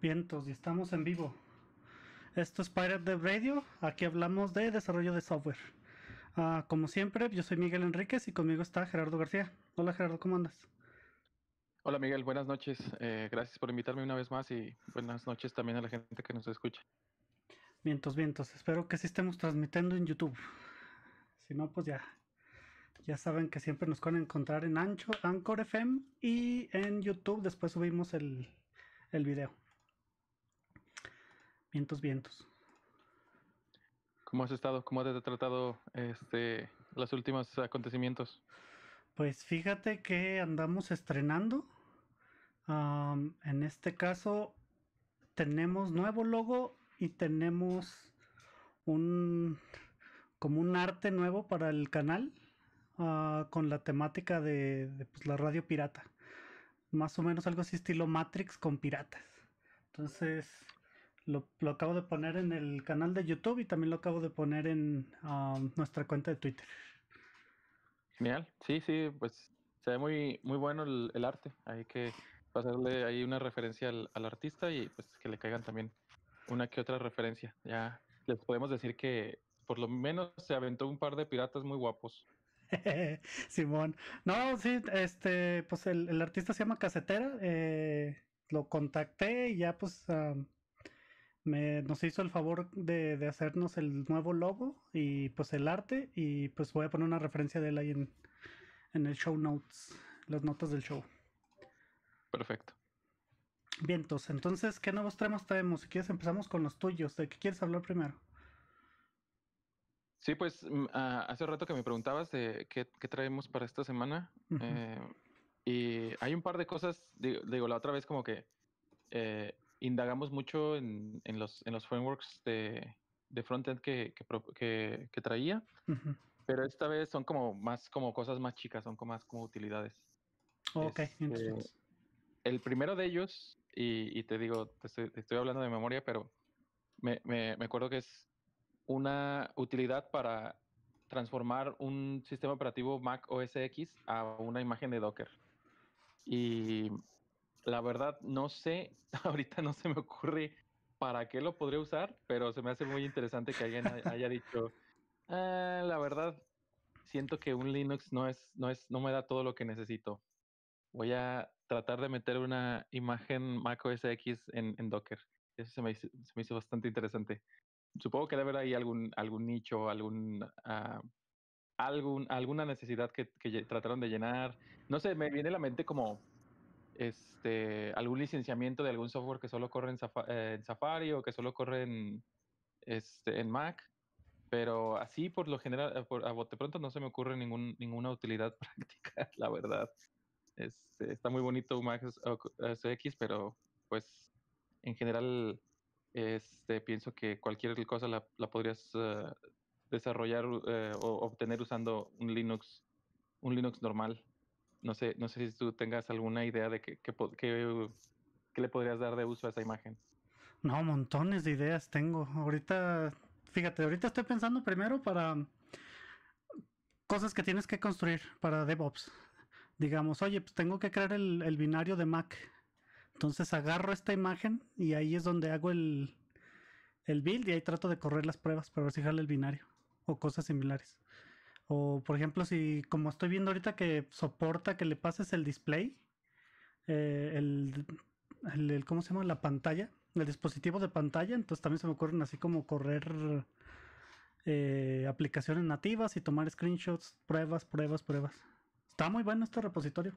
Vientos, y estamos en vivo. Esto es Pirate Dev Radio, aquí hablamos de desarrollo de software. Ah, como siempre, yo soy Miguel Enríquez y conmigo está Gerardo García. Hola Gerardo, ¿cómo andas? Hola Miguel, buenas noches. Eh, gracias por invitarme una vez más y buenas noches también a la gente que nos escucha. Vientos, vientos. Espero que sí estemos transmitiendo en YouTube. Si no, pues ya. Ya saben que siempre nos pueden encontrar en Ancho, Anchor FM y en YouTube. Después subimos el, el video. Vientos, vientos. ¿Cómo has estado? ¿Cómo te ha tratado este, los últimos acontecimientos? Pues fíjate que andamos estrenando. en este caso tenemos nuevo logo y tenemos un como un arte nuevo para el canal ah, con la temática de, pues, la radio pirata. Más o menos algo así estilo Matrix con piratas. Entonces, lo, acabo de poner en el canal de YouTube y también lo acabo de poner en um, nuestra cuenta de Twitter. Genial, sí, sí, pues se ve muy, muy bueno el, arte. Hay que pasarle ahí una referencia al, artista y pues que le caigan también una que otra referencia. Ya les podemos decir que por lo menos se aventó un par de piratas muy guapos. Simón, no, sí, este, pues el, el artista se llama Casetera, eh, lo contacté y ya pues... Um, nos hizo el favor de, hacernos el nuevo logo y pues el arte y pues voy a poner una referencia de él ahí en, el show notes, las notas del show. Perfecto. Vientos, entonces, ¿qué nuevos temas traemos? Si quieres empezamos con los tuyos, ¿de qué quieres hablar primero? Sí, pues mm, ah, hace rato que me preguntabas de qué, traemos para esta semana. Eh, y hay un par de cosas, digo, la otra vez como que eh, indagamos mucho en, los, en los frameworks de, de frontend que, traía, pero esta vez son como más como cosas más chicas, son como más como utilidades. Ok, entonces... Este, el primero de ellos, y, te digo, te estoy, hablando de memoria, pero me, me, me acuerdo que es una utilidad para transformar un sistema operativo Mac OS X a una imagen de Docker. Y la verdad, no sé, ahorita no se me ocurre para qué lo podría usar, pero se me hace muy interesante que alguien haya dicho, ah, la verdad, siento que un Linux no es, no es, no me da todo lo que necesito. Voy a tratar de meter una imagen Mac OS X en, Docker. Eso se me, hizo, se me, hizo, bastante interesante. Supongo que debe haber ahí algún, algún nicho, algún, ah, algún alguna necesidad que, que, trataron de llenar. No sé, me viene a la mente como este, algún licenciamiento de algún software que solo corre en, eh, Safari, o que solo corre este, en, Mac. Pero así, por lo general, eh, a bote pronto no se me ocurre ninguna utilidad práctica, la verdad. Este, está muy bonito Mac OS X, pero pues en general este, pienso que cualquier cosa la, podrías eh, desarrollar o obtener usando un Linux, un Linux normal. No sé, no sé si tú tengas alguna idea de qué, qué, le podrías dar de uso a esa imagen. No, montones de ideas tengo. Ahorita, fíjate, ahorita estoy pensando primero para mm, cosas que tienes que construir para DevOps. Digamos, oye, pues tengo que crear el, binario de Mac. Entonces agarro esta imagen y ahí es donde hago el, build y ahí trato de correr las pruebas para ver si el binario o cosas similares. O por ejemplo, si como estoy viendo ahorita que soporta que le pases el display, eh, el, ¿cómo se llama? La pantalla, el dispositivo de pantalla, entonces también se me ocurren así como correr eh, aplicaciones nativas y tomar screenshots, pruebas, pruebas, pruebas. Está muy bueno este repositorio.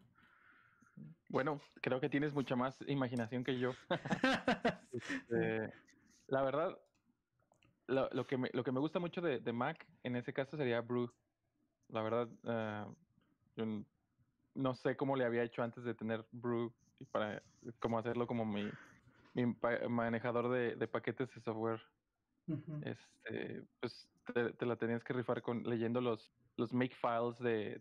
Bueno, creo que tienes mucha más imaginación que yo. Este, la verdad, lo, que me, gusta mucho de, de, Mac en ese caso sería Bruce. La verdad, eh, no sé cómo le había hecho antes de tener Brew y para cómo hacerlo como mi, mi manejador de, paquetes de software. Este, pues te, la tenías que rifar con leyendo los, los make files de,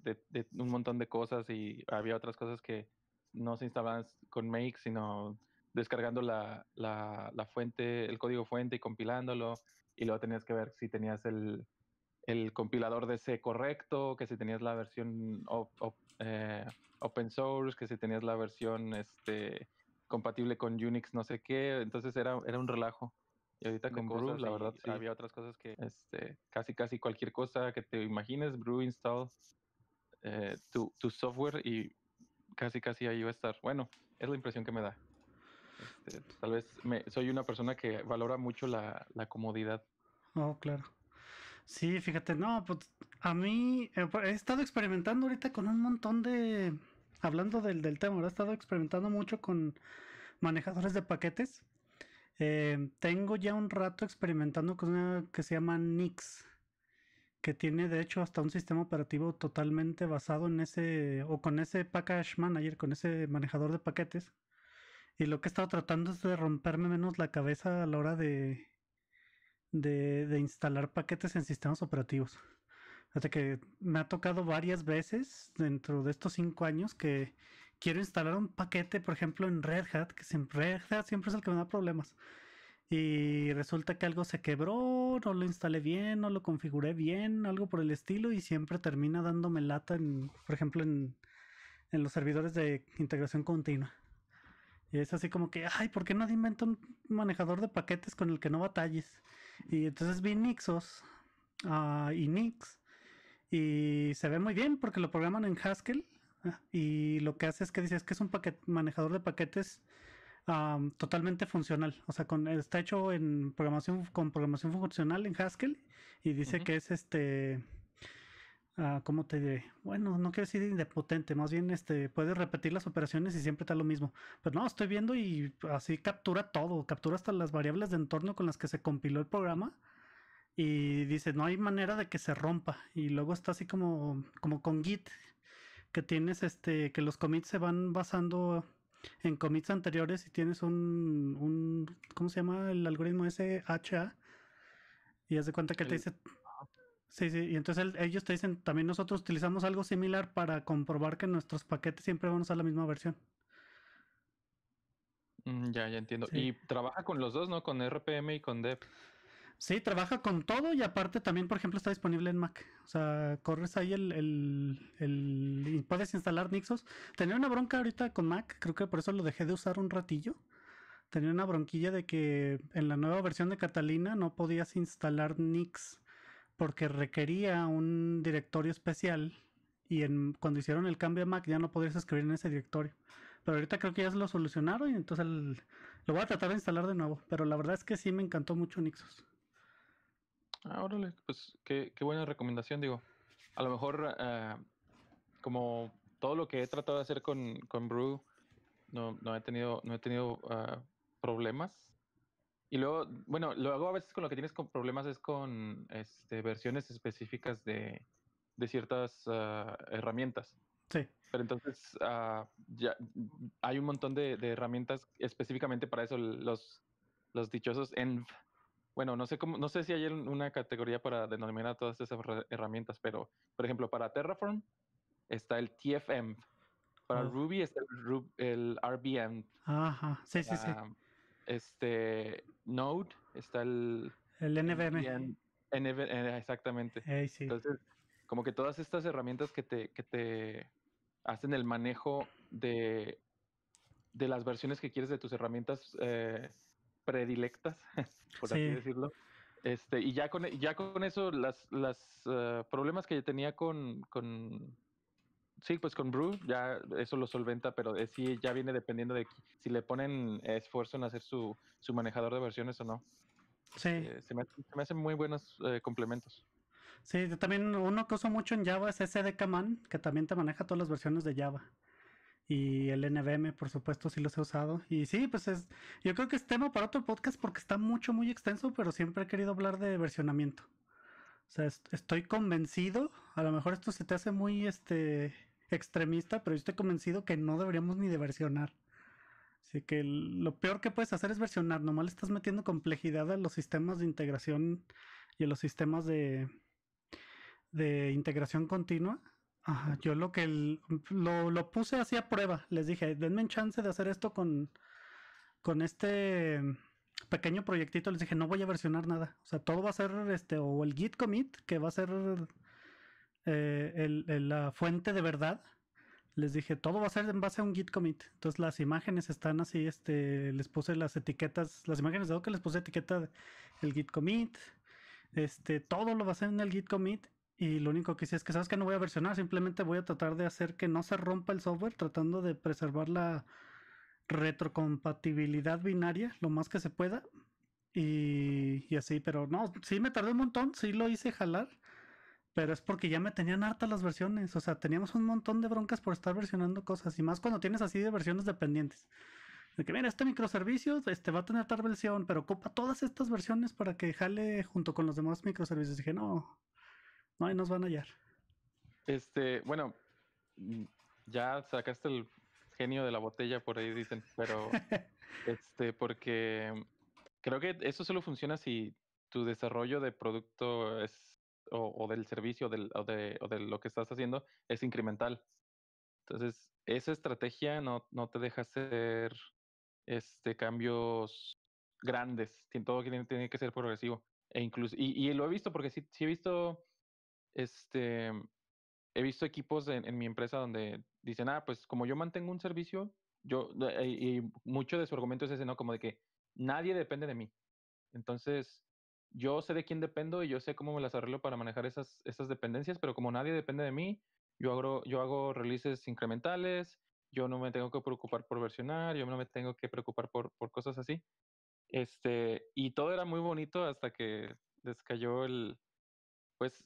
un montón de cosas y había otras cosas que no se instalaban con make, sino descargando la, la, la fuente, el código fuente y compilándolo. Y luego tenías que ver si tenías el, el compilador de C correcto, que si tenías la versión eh, open source, que si tenías la versión este, compatible con Unix, no sé qué. Entonces era, era un relajo. Y ahorita con Brew, la verdad, había otras cosas que este, casi, casi cualquier cosa que te imagines, Brew install eh, tu, software y casi, casi ahí va a estar. Bueno, es la impresión que me da. Este, tal vez me, soy una persona que valora mucho la, la comodidad. No, oh, claro. Sí, fíjate, no, pues a mí eh, pues, he estado experimentando ahorita con un montón de, hablando del, tema, he estado experimentando mucho con manejadores de paquetes. Eh, tengo ya un rato experimentando con una que se llama Nix, que tiene de hecho hasta un sistema operativo totalmente basado en ese, o con ese package manager, con ese manejador de paquetes. Y lo que he estado tratando es de romperme menos la cabeza a la hora de, de, instalar paquetes en sistemas operativos. Hasta que me ha tocado varias veces dentro de estos cinco años que quiero instalar un paquete, por ejemplo, en Red Hat, que siempre, Red Hat siempre es el que me da problemas. Y resulta que algo se quebró, no lo instalé bien, no lo configuré bien, algo por el estilo, y siempre termina dándome lata, por ejemplo, en, los servidores de integración continua. Y es así como que, ay, ¿por qué nadie inventa un manejador de paquetes con el que no batalles? Y entonces vi Nixos ah, y Nix y se ve muy bien porque lo programan en Haskell ah, y lo que hace es que dice es que es un paquete, manejador de paquetes totalmente funcional. O sea, con, está hecho en programación con programación funcional en Haskell y dice que es este Ah, ¿cómo te diré? Bueno, no quiero decir indepotente, más bien este, puedes repetir las operaciones y siempre está lo mismo. Pero no, estoy viendo y así captura todo, captura hasta las variables de entorno con las que se compiló el programa y dice, no hay manera de que se rompa. Y luego está así como, como con Git, que tienes este, que los commits se van basando en commits anteriores y tienes un, un ¿cómo se llama el algoritmo ese? Y hace cuenta que te dice Sí, sí, y entonces ellos te dicen, también nosotros utilizamos algo similar para comprobar que nuestros paquetes siempre van a usar la misma versión. Mm, ya, ya entiendo. Y trabaja con los dos, ¿no? Con RPM y con Dev. Sí, trabaja con todo y aparte también, por ejemplo, está disponible en Mac. O sea, corres ahí el, el y puedes instalar Nixos. Tenía una bronca ahorita con Mac, creo que por eso lo dejé de usar un ratillo tenía una bronquilla de que en la nueva versión de Catalina no podías instalar Nix porque requería un directorio especial y en, cuando hicieron el cambio a Mac ya no podías escribir en ese directorio. Pero ahorita creo que ya se lo solucionaron y entonces lo voy a tratar de instalar de nuevo. Pero la verdad es que sí me encantó mucho Nixos. Ah, órale, pues qué, buena recomendación, digo. A lo mejor, eh, como todo lo que he tratado de hacer con, con Brew, no, no he tenido, no he tenido eh, problemas y luego, bueno, luego a veces con lo que tienes con problemas es con este, versiones específicas de, ciertas ah, herramientas. Sí. Pero entonces ah, ya hay un montón de, herramientas específicamente para eso, los, los dichosos env. Bueno, no sé cómo, no sé si hay una categoría para denominar todas esas herramientas, pero por ejemplo, para Terraform está el TFM. Para ah. Ruby está el, el RBM. Ajá, sí, sí, sí este Node, está el... El NVM. Eh, exactamente. Entonces, como que todas estas herramientas que te, te hacen el manejo de, las versiones que quieres de tus herramientas eh, predilectas, por así decirlo. Este, y ya con, ya con eso, las, eh, problemas que yo tenía con Sí, pues con Brew ya eso lo solventa, pero eh, sí, ya viene dependiendo de si le ponen esfuerzo en hacer su, manejador de versiones o no. Sí. Eh, se, me, hacen muy buenos eh, complementos. Sí, también uno que uso mucho en Java es SDK que también te maneja todas las versiones de Java. Y el NVM, por supuesto, sí los he usado. Y sí, pues es. Yo creo que es tema para otro podcast porque está mucho, muy extenso, pero siempre he querido hablar de versionamiento. O sea, estoy convencido. A lo mejor esto se te hace muy este extremista, pero yo estoy convencido que no deberíamos ni de versionar. Así que lo peor que puedes hacer es versionar, nomás le estás metiendo complejidad a los sistemas de integración y a los sistemas de, de integración continua. yo lo que lo, lo, puse así a prueba, les dije, denme chance de hacer esto con, con este mm, pequeño proyectito les dije, no voy a versionar nada. O sea, todo va a ser este, o el git commit, que va a ser eh, la fuente de verdad, les dije, todo va a ser en base a un git commit. Entonces las imágenes están así, este, les puse las etiquetas, las imágenes de que les puse etiqueta el git commit. Este, todo lo va a hacer en el git commit y lo único que hice es que sabes que no voy a versionar, simplemente voy a tratar de hacer que no se rompa el software tratando de preservar la retrocompatibilidad binaria lo más que se pueda. Y, así, pero no, si me tardé un montón, si lo hice jalar. Pero es porque ya me tenían hartas las versiones. O sea, teníamos un montón de broncas por estar versionando cosas. Y más cuando tienes así de versiones dependientes. De que, mira, este microservicio este, va a tener tal versión, pero copa todas estas versiones para que jale junto con los demás microservicios. Y dije, no, no, ahí nos van a hallar. Este, bueno, ya sacaste el genio de la botella, por ahí dicen, pero este, porque creo que eso solo funciona si tu desarrollo de producto es o, del servicio o, de, lo que estás haciendo es incremental. Entonces, esa estrategia no, te deja hacer este, cambios grandes. Todo tiene, que ser progresivo. E incluso, y, lo he visto porque sí, he visto este, he visto equipos en, mi empresa donde dicen, ah, pues como yo mantengo un servicio, yo, eh, y, y, mucho de su argumento es ese, ¿no? Como de que nadie depende de mí. Entonces, yo sé de quién dependo y yo sé cómo me las arreglo para manejar esas, esas dependencias, pero como nadie depende de mí, yo hago, yo hago releases incrementales, yo no me tengo que preocupar por versionar, yo no me tengo que preocupar por, por cosas así. Este, y todo era muy bonito hasta que descayó el, pues,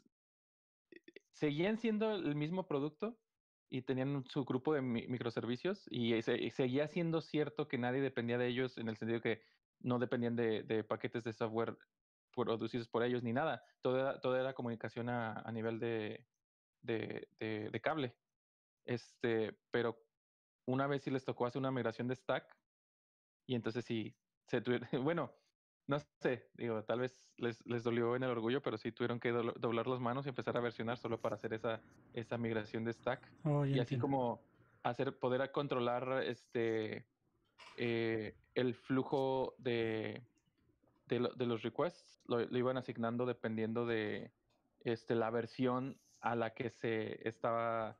seguían siendo el mismo producto y tenían su grupo de microservicios y, seguía siendo cierto que nadie dependía de ellos en el sentido que no dependían de, de paquetes de software producidos por ellos ni nada. Toda, toda era comunicación a, nivel de, de, de, cable. Este, pero una vez sí les tocó hacer una migración de stack y entonces sí, se bueno, no sé, digo, tal vez les, les, dolió en el orgullo, pero sí tuvieron que doblar las manos y empezar a versionar solo para hacer esa, esa migración de stack. Oh, y así como hacer, poder controlar este eh, el flujo de, de, los requests lo, iban asignando dependiendo de este, la versión a la que se estaba,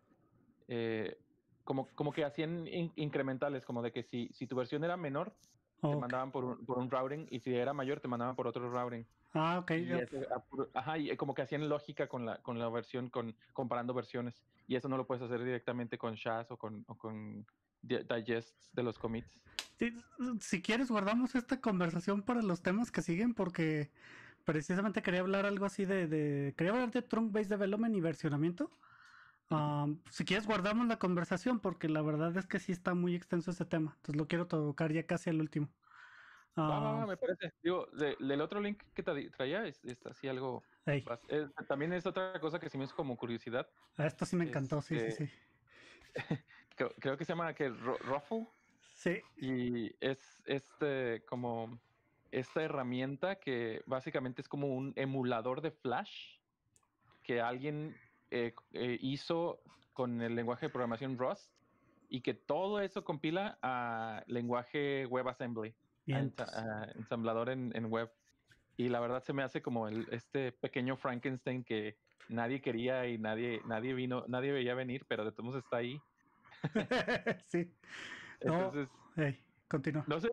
eh, como, como que hacían incrementales, como de que si, si tu versión era menor, te mandaban por un, por un, routing y si era mayor, te mandaban por otro routing. Ah, ok. ajá, y eh, como que hacían lógica con la, con la versión, con, comparando versiones. Y eso no lo puedes hacer directamente con SHAs o con, o con digests de los commits. Si, quieres, guardamos esta conversación para los temas que siguen porque precisamente quería hablar algo así de... de quería hablar de Trunk Based Development y versionamiento. Ah, si quieres, guardamos la conversación porque la verdad es que sí está muy extenso ese tema. Entonces lo quiero tocar ya casi al último. no, no, ah, me parece. Digo, del otro link que traía es, así algo. también es otra cosa que sí me es como curiosidad. Ah, esto sí me encantó, sí, sí, este, sí, creo, que se llama que Ruffle. Y es este como esta herramienta que básicamente es como un emulador de Flash que alguien eh, eh, hizo con el lenguaje de programación Rust y que todo eso compila a lenguaje WebAssembly, pues. ensamblador en, en, web. Y la verdad se me hace como este pequeño Frankenstein que nadie quería y nadie, nadie vino, nadie veía venir, pero de todos modos está ahí. sí. Entonces, no, continúa. No sé,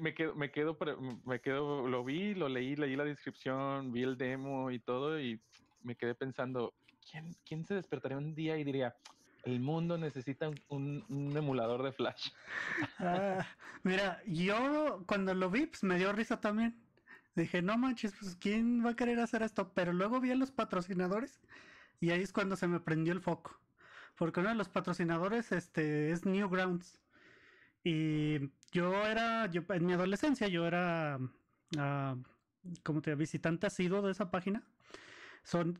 me, quedo, me quedo, lo vi, lo leí, leí la descripción, vi el demo y todo y me quedé pensando, ¿quién, quién se despertaría un día y diría, el mundo necesita un, emulador de Flash? Ah, mira, yo cuando lo vi, pues me dio risa también. Dije, no manches, pues ¿quién va a querer hacer esto? Pero luego vi a los patrocinadores y ahí es cuando se me prendió el foco. Porque uno de los patrocinadores este, es Newgrounds. Y yo era, yo, en mi adolescencia, yo era, ah, como te visitante asiduo de esa página. Son,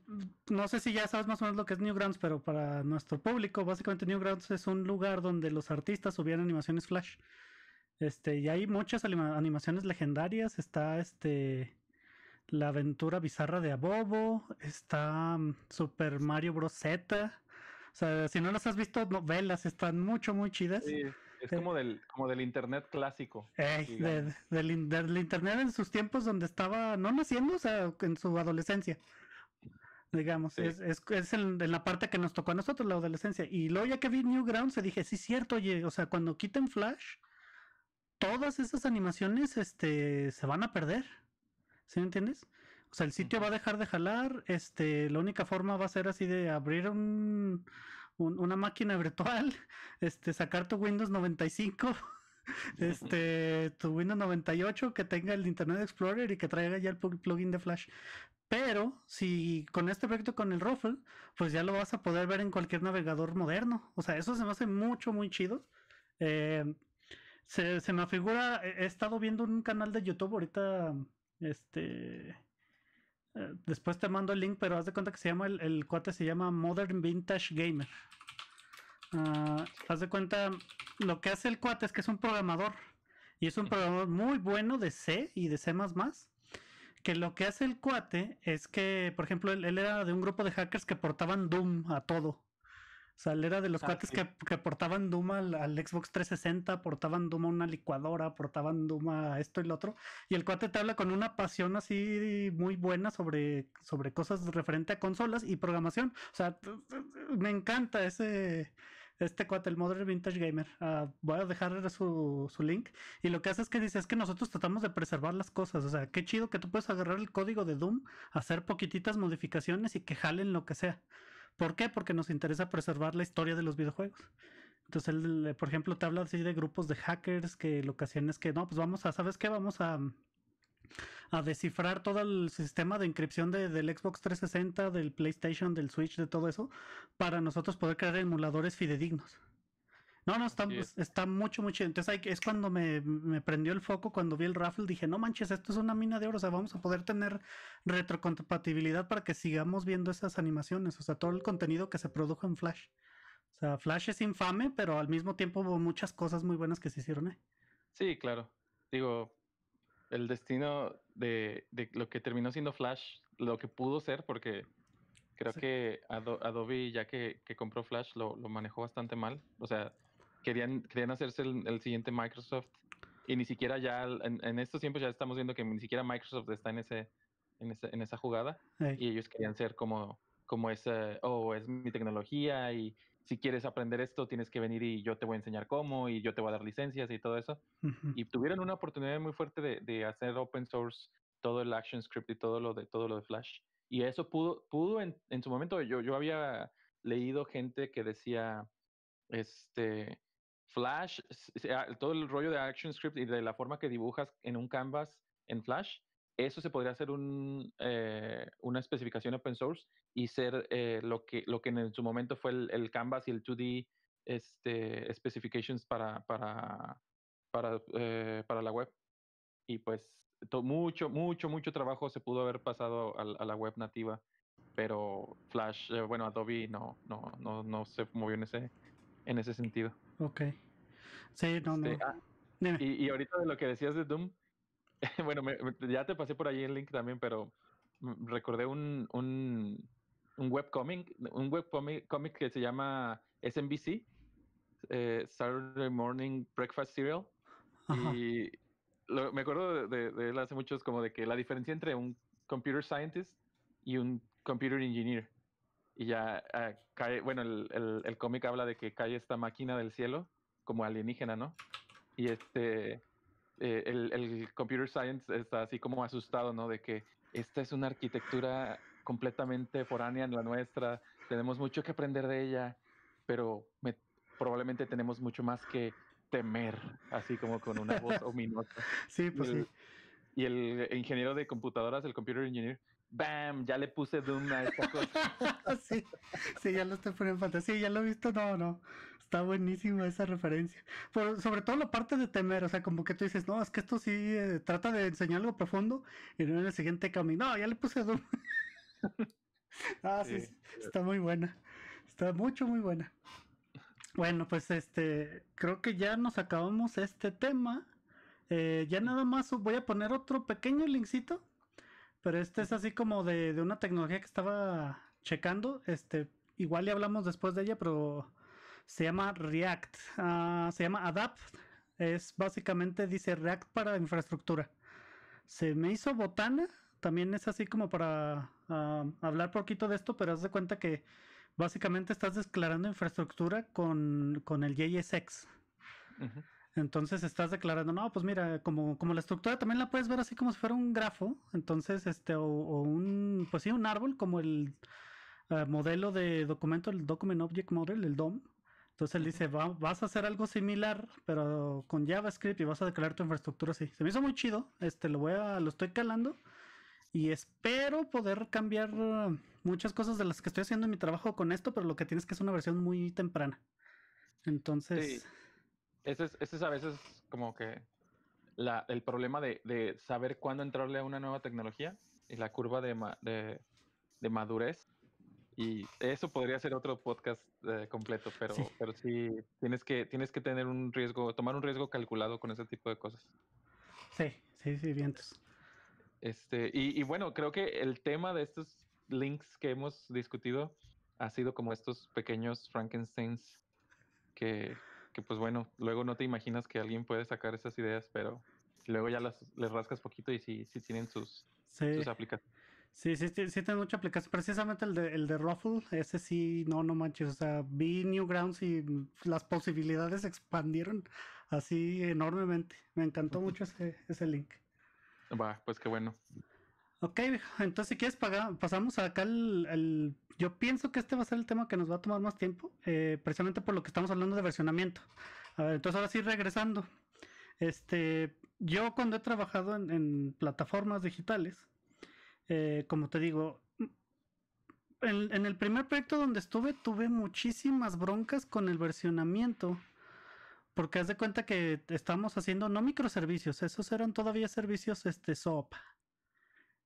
no sé si ya sabes más o menos lo que es Newgrounds, pero para nuestro público, básicamente Newgrounds es un lugar donde los artistas subían animaciones Flash. Este, y hay muchas animaciones legendarias. Está este. La aventura bizarra de Abobo. Está mm, Super Mario Bros. Z. O sea, si no las has visto, novelas están mucho, muy chidas. Sí, es eh. como del, como del internet clásico. del, internet en sus tiempos donde estaba, no naciendo, o en su adolescencia. Digamos, es, es, en, la parte que nos tocó a nosotros, la adolescencia. Y luego ya que vi Newgrounds, se dije, sí, cierto, oye, o sea, cuando quiten Flash, todas esas animaciones este, se van a perder. ¿Sí me entiendes? O sea, el sitio va a dejar de jalar, este, la única forma va a ser así de abrir un, una máquina virtual, este, sacar tu Windows 95 este, tu Windows 98 que tenga el Internet Explorer y que traiga ya el plugin de Flash. Pero si con este proyecto con el Ruffle, pues ya lo vas a poder ver en cualquier navegador moderno. O sea, eso se me hace mucho, muy chido. Eh, se, se, me figura, he estado viendo un canal de YouTube ahorita, este, eh, después te mando el link, pero haz de cuenta que se llama el, cuate, se llama Modern Vintage Gamer. Ah, haz de cuenta, lo que hace el cuate es que es un programador. Y es un programador muy bueno de C y de C. Que lo que hace el cuate es que, por ejemplo, él era de un grupo de hackers que portaban Doom a todo. O sea, él era de los cuates que, que, portaban Duma al, Xbox 360, portaban Duma una licuadora, portaban Duma esto y lo otro. Y el cuate te habla con una pasión así muy buena sobre, sobre cosas referente a consolas y programación. O sea, me encanta ese este cuate, el Modern Vintage Gamer. Ah, voy a dejar su, su link. Y lo que hace es que dice, es que nosotros tratamos de preservar las cosas. O sea, qué chido que tú puedes agarrar el código de Doom, hacer poquititas modificaciones y que jalen lo que sea. ¿Por qué? Porque nos interesa preservar la historia de los videojuegos. Entonces, eh, por ejemplo, te habla así de grupos de hackers que lo que hacían es que, no, pues vamos a, ¿sabes qué? Vamos a, a descifrar todo el sistema de inscripción del Xbox 360, del PlayStation, del Switch, de todo eso, para nosotros poder crear emuladores fidedignos. No, no, está, mucho, mucho. Entonces hay, es cuando me, prendió el foco, cuando vi el raffle, dije, no manches, esto es una mina de oro, o sea, vamos a poder tener retrocompatibilidad para que sigamos viendo esas animaciones, o sea, todo el contenido que se produjo en Flash. O sea, Flash es infame, pero al mismo tiempo hubo muchas cosas muy buenas que se hicieron eh. Sí, claro. Digo, el destino de, lo que terminó siendo Flash, lo que pudo ser, porque creo que Adobe, ya que, que compró Flash, lo, lo, manejó bastante mal. O sea, querían, querían hacerse el, el siguiente Microsoft y ni siquiera ya en, en, estos tiempos ya estamos viendo que ni siquiera Microsoft está en ese en, ese, en esa jugada y ellos querían ser como como es oh es mi tecnología y si quieres aprender esto tienes que venir y yo te voy a enseñar cómo y yo te voy a dar licencias y todo eso y tuvieron una oportunidad muy fuerte de, de, hacer open source todo el action script y todo lo de todo lo de Flash y eso pudo pudo en, en su momento yo yo había leído gente que decía este Flash, todo el rollo de ActionScript y de la forma que dibujas en un canvas en Flash, eso se podría hacer un, eh, una especificación open source y ser eh, lo, que, lo que en su momento fue el, canvas y el 2D este, specifications para, para, para, eh, para la web. Y pues mucho, mucho, mucho trabajo se pudo haber pasado a, a la web nativa, pero Flash, eh, bueno, Adobe no, no, no, no se movió en ese, en ese sentido. Ok. Sí, no, este, no. Ah, y, ahorita de lo que decías de Doom, bueno, ya te pasé por ahí el link también, pero mm, recordé un, un, un webcomic, un webcomic que se llama SNBC eh, Saturday Morning Breakfast Cereal. Y me acuerdo de, de, él hace muchos como de que la diferencia entre un computer scientist y un computer engineer y ya ah, cae, bueno, el, el, cómic habla de que cae esta máquina del cielo, como alienígena, ¿no? Y este, eh, el, el, computer science está así como asustado, ¿no? De que esta es una arquitectura completamente foránea en la nuestra, tenemos mucho que aprender de ella, pero probablemente tenemos mucho más que temer, así como con una voz ominosa. Sí, pues sí. Y el ingeniero de computadoras, el computer engineer, ¡Bam! Ya le puse Doom a esta cosa. sí, sí, ya lo estoy poniendo en fantasía. Ya lo he visto, no, no. Está buenísima esa referencia. sobre todo la parte de temer, o sea, como que tú dices, no, es que esto sí eh, trata de enseñar algo profundo y no en el siguiente camino. No, ya le puse Doom. ah, sí, está muy buena. Está mucho, muy buena. Bueno, pues este, creo que ya nos acabamos este tema. Eh, ya nada más voy a poner otro pequeño linkcito pero este es así como de, una tecnología que estaba checando. Este, igual le hablamos después de ella, pero se llama React. Ah, se llama Adapt. Es básicamente, dice React para infraestructura. Se me hizo botana. También es así como para ah, hablar poquito de esto, pero haz de cuenta que básicamente estás declarando infraestructura con, el JSX. Ajá. Entonces estás declarando, no, pues mira, como, la estructura también la puedes ver así como si fuera un grafo, entonces, este, o, un, pues sí, un árbol como el eh, modelo de documento, el Document Object Model, el DOM. Entonces él dice, vas a hacer algo similar, pero con JavaScript y vas a declarar tu infraestructura así. Se me hizo muy chido, este, lo voy a, lo estoy calando y espero poder cambiar muchas cosas de las que estoy haciendo en mi trabajo con esto, pero lo que tienes que es una versión muy temprana. Entonces... Ese es, a veces como que el problema de, saber cuándo entrarle a una nueva tecnología y la curva de, madurez. Y eso podría ser otro podcast eh, completo, pero sí. pero sí tienes que, tienes que tener un riesgo, tomar un riesgo calculado con ese tipo de cosas. Sí, sí, sí, vientos. Este, y, y bueno, creo que el tema de estos links que hemos discutido ha sido como estos pequeños Frankensteins que, pues bueno, luego no te imaginas que alguien puede sacar esas ideas, pero luego ya las, les rascas poquito y sí, sí tienen sus, aplicaciones. Sí, sí, sí, tienen mucha aplicaciones, Precisamente el de, el de Ruffle, ese sí, no, no manches. O sea, vi Newgrounds y las posibilidades expandieron así enormemente. Me encantó mucho ese, ese link. Va, pues qué bueno. Ok, entonces si quieres pagar, pasamos acá al, Yo pienso que este va a ser el tema que nos va a tomar más tiempo, eh, precisamente por lo que estamos hablando de versionamiento. A ver, entonces ahora sí regresando. Este, yo cuando he trabajado en, plataformas digitales, eh, como te digo, en, el primer proyecto donde estuve tuve muchísimas broncas con el versionamiento. Porque haz de cuenta que estamos haciendo no microservicios, esos eran todavía servicios este, SOAP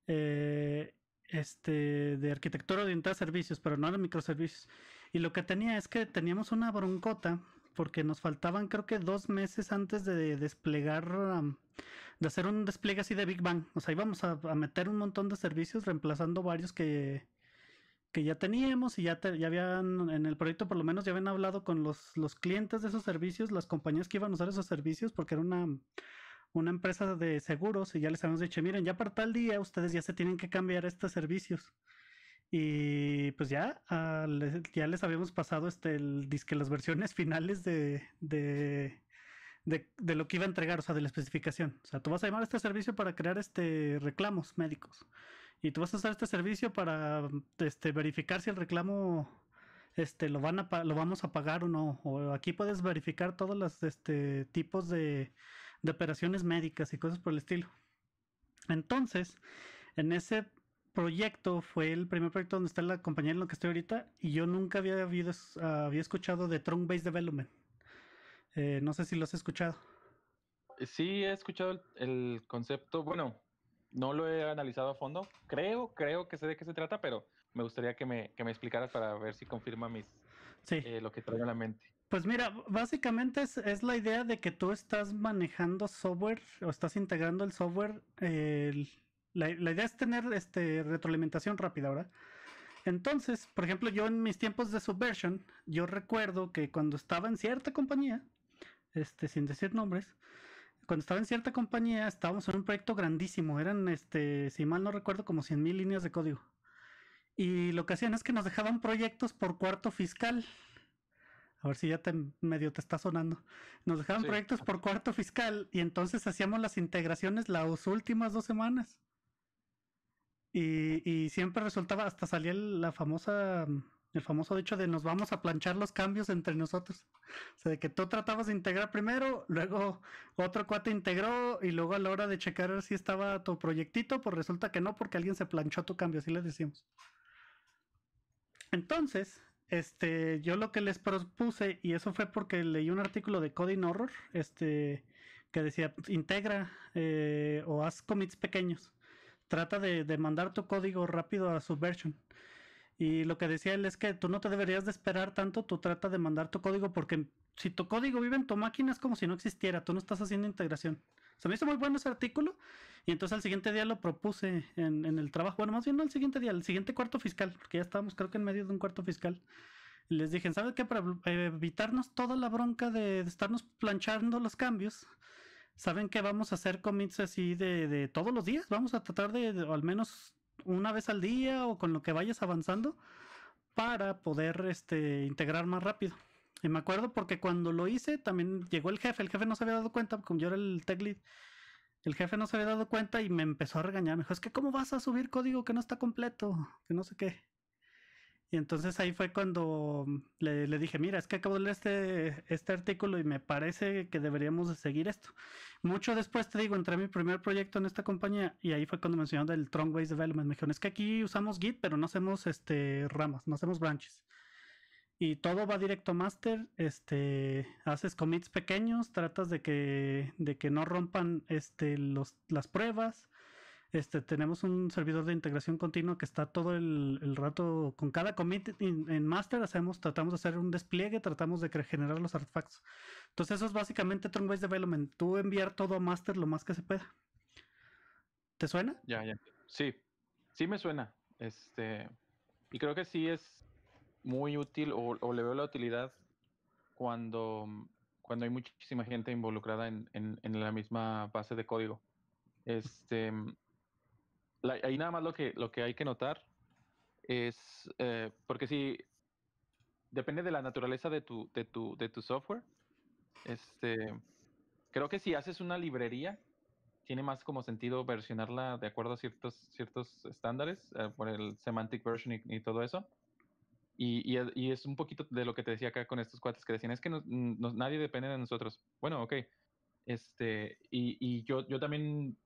eh, este, de arquitectura orientada a servicios, pero no era microservicios. Y lo que tenía es que teníamos una broncota porque nos faltaban creo que dos meses antes de desplegar, de hacer un despliegue así de Big Bang. O sea, íbamos a, meter un montón de servicios reemplazando varios que, ya teníamos y ya, ya habían en el proyecto por lo menos ya habían hablado con los clientes de esos servicios, las compañías que iban a usar esos servicios, porque era una, una empresa de seguros y ya les habíamos dicho, miren, ya para tal día ustedes ya se tienen que cambiar estos servicios. Y pues ya, ah, les, ya les habíamos pasado este, el, disque las versiones finales de, de, de, lo que iba a entregar, o sea, de la especificación. O sea, tú vas a llamar a este servicio para crear este reclamos médicos. Y tú vas a usar este servicio para este, verificar si el reclamo este, lo, van a, lo vamos a pagar o no. O aquí puedes verificar todos los este, tipos de de operaciones médicas y cosas por el estilo. Entonces, en ese proyecto fue el primer proyecto donde está la compañía en lo que estoy ahorita y yo nunca había, había escuchado de trunk Based Development. Eh, no sé si lo has escuchado. Eh, sí, he escuchado el, el, concepto. Bueno, no lo he analizado a fondo. Creo, creo que sé de qué se trata, pero me gustaría que me, que me explicaras para ver si confirma mis, sí. Eh, lo que traigo a la mente. Pues mira, básicamente es, la idea de que tú estás manejando software o estás integrando el software. la, idea es tener este, retroalimentación rápida, ¿verdad? Entonces, por ejemplo, yo en mis tiempos de Subversion, yo recuerdo que cuando estaba en cierta compañía, este, sin decir nombres, cuando estaba en cierta compañía estábamos en un proyecto grandísimo, eran, este, si mal no recuerdo, como 100.000 líneas de código. Y lo que hacían es que nos dejaban proyectos por cuarto fiscal. A ver si ya te medio te está sonando. Nos dejaban proyectos por cuarto fiscal y entonces hacíamos las integraciones las últimas dos semanas. Y, siempre resultaba, hasta salía la famosa, el famoso dicho de nos vamos a planchar los cambios entre nosotros. O sea, de que tú tratabas de integrar primero, luego otro cuate integró y luego a la hora de checar si estaba tu proyectito, pues resulta que no, porque alguien se planchó tu cambio, así le decimos. Entonces, este, yo lo que les propuse, y eso fue porque leí un artículo de Coding Horror, este, que decía, pues, integra eh, o haz commits pequeños. Trata de, de mandar tu código rápido a Subversion. Y lo que decía él es que tú no te deberías de esperar tanto, tú trata de mandar tu código porque si tu código vive en tu máquina es como si no existiera, tú no estás haciendo integración. Se me hizo muy bueno ese artículo y entonces al siguiente día lo propuse en, el trabajo. Bueno, más bien no al siguiente día, al siguiente cuarto fiscal, porque ya estábamos creo que en medio de un cuarto fiscal. Les dije, ¿saben qué? Para evitarnos toda la bronca de, estarnos planchando los cambios, ¿saben qué? Vamos a hacer commits así de, todos los días. Vamos a tratar de, al menos una vez al día o con lo que vayas avanzando para poder este, integrar más rápido. Y me acuerdo porque cuando lo hice también llegó el jefe, el jefe no se había dado cuenta, como yo era el tech lead, el jefe no se había dado cuenta y me empezó a regañar, me dijo, es que cómo vas a subir código que no está completo, que no sé qué. Y entonces ahí fue cuando le, dije, mira, es que acabo de leer este, este, artículo y me parece que deberíamos de seguir esto. Mucho después, te digo, entré a mi primer proyecto en esta compañía y ahí fue cuando mencionaron el Tronways Development. Me dijeron, es que aquí usamos Git, pero no hacemos este, ramas, no hacemos branches y todo va directo a master, este, haces commits pequeños, tratas de que, de que no rompan este, las pruebas. Este, tenemos un servidor de integración continua que está todo el, rato con cada commit en master, hacemos, tratamos de hacer un despliegue, tratamos de generar los artefactos. Entonces eso es básicamente Trunways Development, tú enviar todo a master lo más que se pueda. ¿Te suena? Ya, ya. Sí, sí me suena. Este, y creo que sí es muy útil o, le veo la utilidad cuando, cuando hay muchísima gente involucrada en, en, la misma base de código. Este, ahí nada más lo que, lo que hay que notar es, eh, porque si depende de la naturaleza de tu, de tu, de tu software, este, creo que si haces una librería, tiene más como sentido versionarla de acuerdo a ciertos, ciertos estándares, eh, por el semantic versioning y todo eso. Y, y, es un poquito de lo que te decía acá con estos cuates que decían, es que nadie depende de nosotros. Bueno, ok. Este, y, y yo, yo también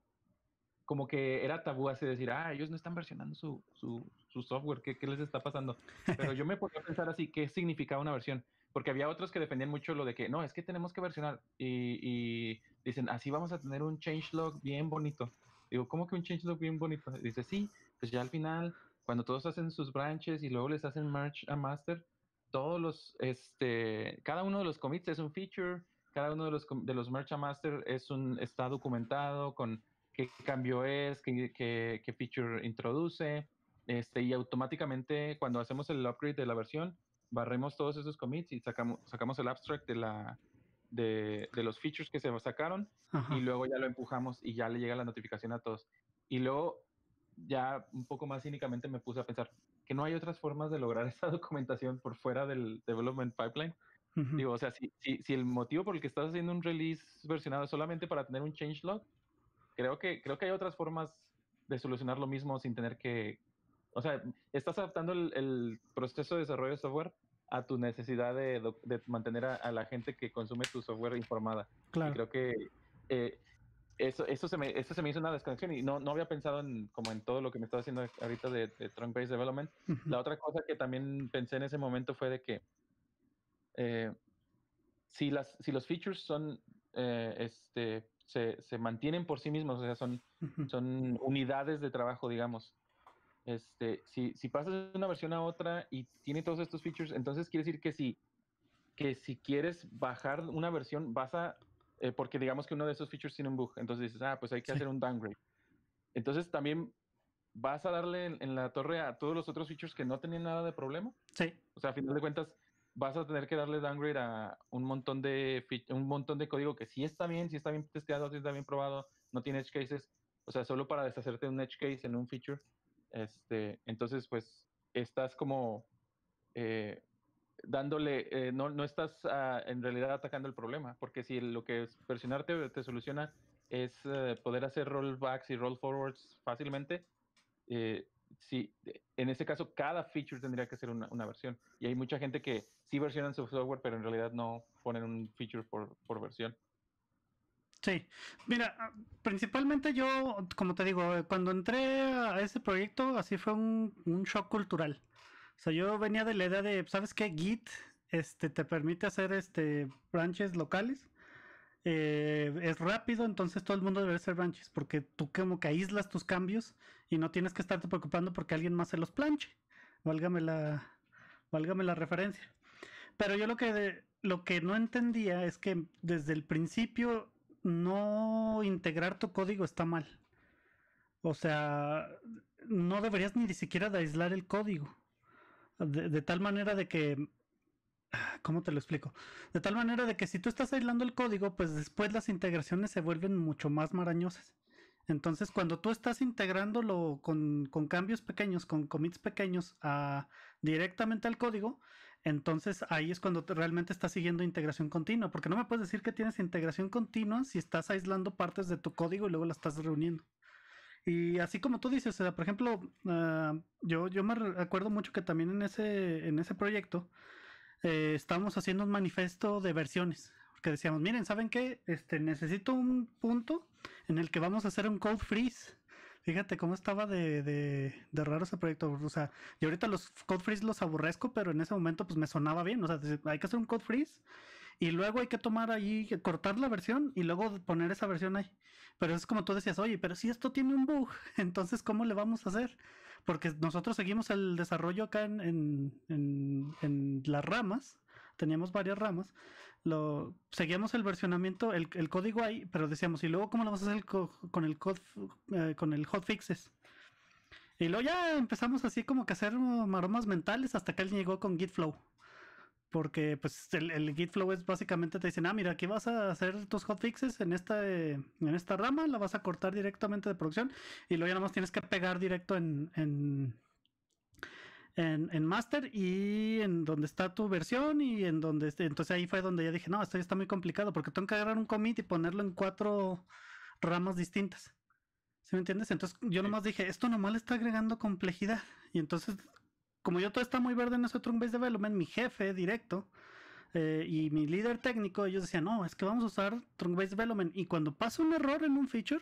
como que era tabú así decir, ah, ellos no están versionando su, su, su software, ¿qué, ¿qué, les está pasando? Pero yo me podía pensar así, ¿qué significaba una versión? Porque había otros que dependían mucho lo de que, no, es que tenemos que versionar y, y dicen, así vamos a tener un changelog bien bonito. Digo, ¿cómo que un changelog bien bonito? Dice, sí, pues ya al final cuando todos hacen sus branches y luego les hacen merge a master, todos los, este, cada uno de los commits es un feature, cada uno de los, de los merge a master es un, está documentado con qué cambio es, qué, qué, feature introduce, este, y automáticamente cuando hacemos el upgrade de la versión, barremos todos esos commits y sacamos, sacamos el abstract de la, de, de, los features que se sacaron y luego ya lo empujamos y ya le llega la notificación a todos. Y luego ya un poco más cínicamente me puse a pensar que no hay otras formas de lograr esa documentación por fuera del development pipeline. Digo, o sea, si, si, el motivo por el que estás haciendo un release versionado es solamente para tener un changelog, creo que, creo que hay otras formas de solucionar lo mismo sin tener que... O sea, estás adaptando el, proceso de desarrollo de software a tu necesidad de, mantener a, la gente que consume tu software informada. Claro. Y creo que eh, eso, eso, se me, se me hizo una desconexión y no, no había pensado en, como en todo lo que me estaba haciendo ahorita de, Trunk Based Development. La otra cosa que también pensé en ese momento fue de que eh, si, las, si los features son, eh, este, se, se, mantienen por sí mismos, o sea, son, son unidades de trabajo, digamos. Este, si, si pasas de una versión a otra y tiene todos estos features, entonces quiere decir que si, que si quieres bajar una versión, vas a eh, porque digamos que uno de esos features tiene un bug, entonces dices, ah, pues hay que hacer un downgrade. Entonces también vas a darle en, la torre a todos los otros features que no tenían nada de problema. Sí. O sea, a final de cuentas vas a tener que darle downgrade a un montón de un montón de código que sí está bien, sí está bien testeado, sí está bien probado, no tiene edge cases, o sea, solo para deshacerte de un edge case en un feature. Este, entonces pues estás como eh, dándole, eh, no, no, estás ah, en realidad atacando el problema, porque si lo que es te soluciona es eh, poder hacer rollbacks y roll forwards fácilmente, eh, si, en ese caso cada feature tendría que ser una, una, versión. Y hay mucha gente que sí versionan su software, pero en realidad no ponen un feature por, por versión. Sí, mira, ah, principalmente yo, como te digo, cuando entré a ese proyecto, así fue un, un shock cultural. O sea, yo venía de la idea de, ¿sabes qué? Git este, te permite hacer este, branches locales. Eh, es rápido, entonces todo el mundo debe hacer branches, porque tú como que aíslas tus cambios y no tienes que estarte preocupando porque alguien más se los planche. Válgame la, válgame la referencia. Pero yo lo que, lo que no entendía es que desde el principio no integrar tu código está mal. O sea, no deberías ni siquiera de aislar el código de, tal manera de que ¿Cómo te lo explico? De tal manera de que si tú estás aislando el código, pues después las integraciones se vuelven mucho más marañosas. Entonces, cuando tú estás integrándolo con, con cambios pequeños, con commits pequeños a, directamente al código, entonces ahí es cuando realmente estás siguiendo integración continua, porque no me puedes decir que tienes integración continua si estás aislando partes de tu código y luego las estás reuniendo. Y así como tú dices, o sea, por ejemplo, ah, yo, yo me acuerdo mucho que también en ese, en ese proyecto eh, estábamos haciendo un manifesto de versiones. Que decíamos, miren, ¿saben qué? Este, necesito un punto en el que vamos a hacer un code freeze. Fíjate cómo estaba de, de, de raro ese proyecto. O sea, y ahorita los code freeze los aborrezco, pero en ese momento pues me sonaba bien. O sea, hay que hacer un code freeze y luego hay que tomar ahí, cortar la versión y luego poner esa versión ahí. Pero es como tú decías, oye, pero si esto tiene un bug, entonces ¿cómo le vamos a hacer? Porque nosotros seguimos el desarrollo acá en, en, las ramas, teníamos varias ramas, lo, seguíamos el versionamiento, el, el código ahí, pero decíamos, ¿y luego cómo lo vamos a hacer con el, eh, con el hotfixes? Y luego ya empezamos así como que hacer maromas mentales hasta que él llegó con Gitflow porque pues el, git flow es básicamente te dicen, ah, mira, aquí vas a hacer tus hotfixes en esta, en esta rama, la vas a cortar directamente de producción y luego ya nomás tienes que pegar directo en, en, en, master y en donde está tu versión y en donde, entonces ahí fue donde ya dije, no, esto ya está muy complicado porque tengo que agarrar un commit y ponerlo en cuatro ramas distintas. ¿Sí me entiendes? Entonces yo nomás dije, esto nomás le está agregando complejidad. Y entonces como yo todo está muy verde en eso Trunk Based Development, mi jefe directo eh, y mi líder técnico, ellos decían, no, es que vamos a usar Trunk Based Development. Y cuando pasa un error en un feature,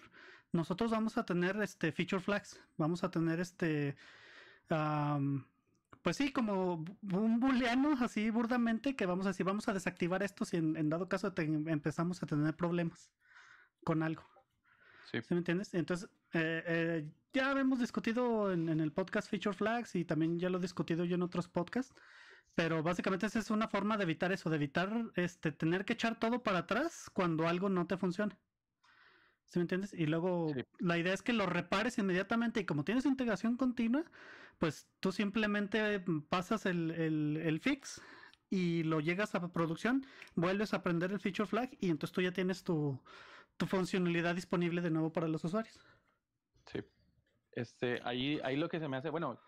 nosotros vamos a tener este feature flags, vamos a tener este. pues sí, como un booleano así burdamente que vamos a decir, vamos a desactivar esto si en, dado caso empezamos a tener problemas con algo. Sí. me entiendes? Entonces, eh, eh ya hemos discutido en, el podcast Feature Flags y también ya lo he discutido yo en otros podcasts. Pero básicamente esa es una forma de evitar eso, de evitar este, tener que echar todo para atrás cuando algo no te funciona. ¿Sí me entiendes? Y luego la idea es que lo repares inmediatamente y como tienes integración continua, pues tú simplemente pasas el, fix y lo llegas a producción, vuelves a prender el feature flag y entonces tú ya tienes tu, tu funcionalidad disponible de nuevo para los usuarios. Este, ahí, ahí lo que se me hace, bueno,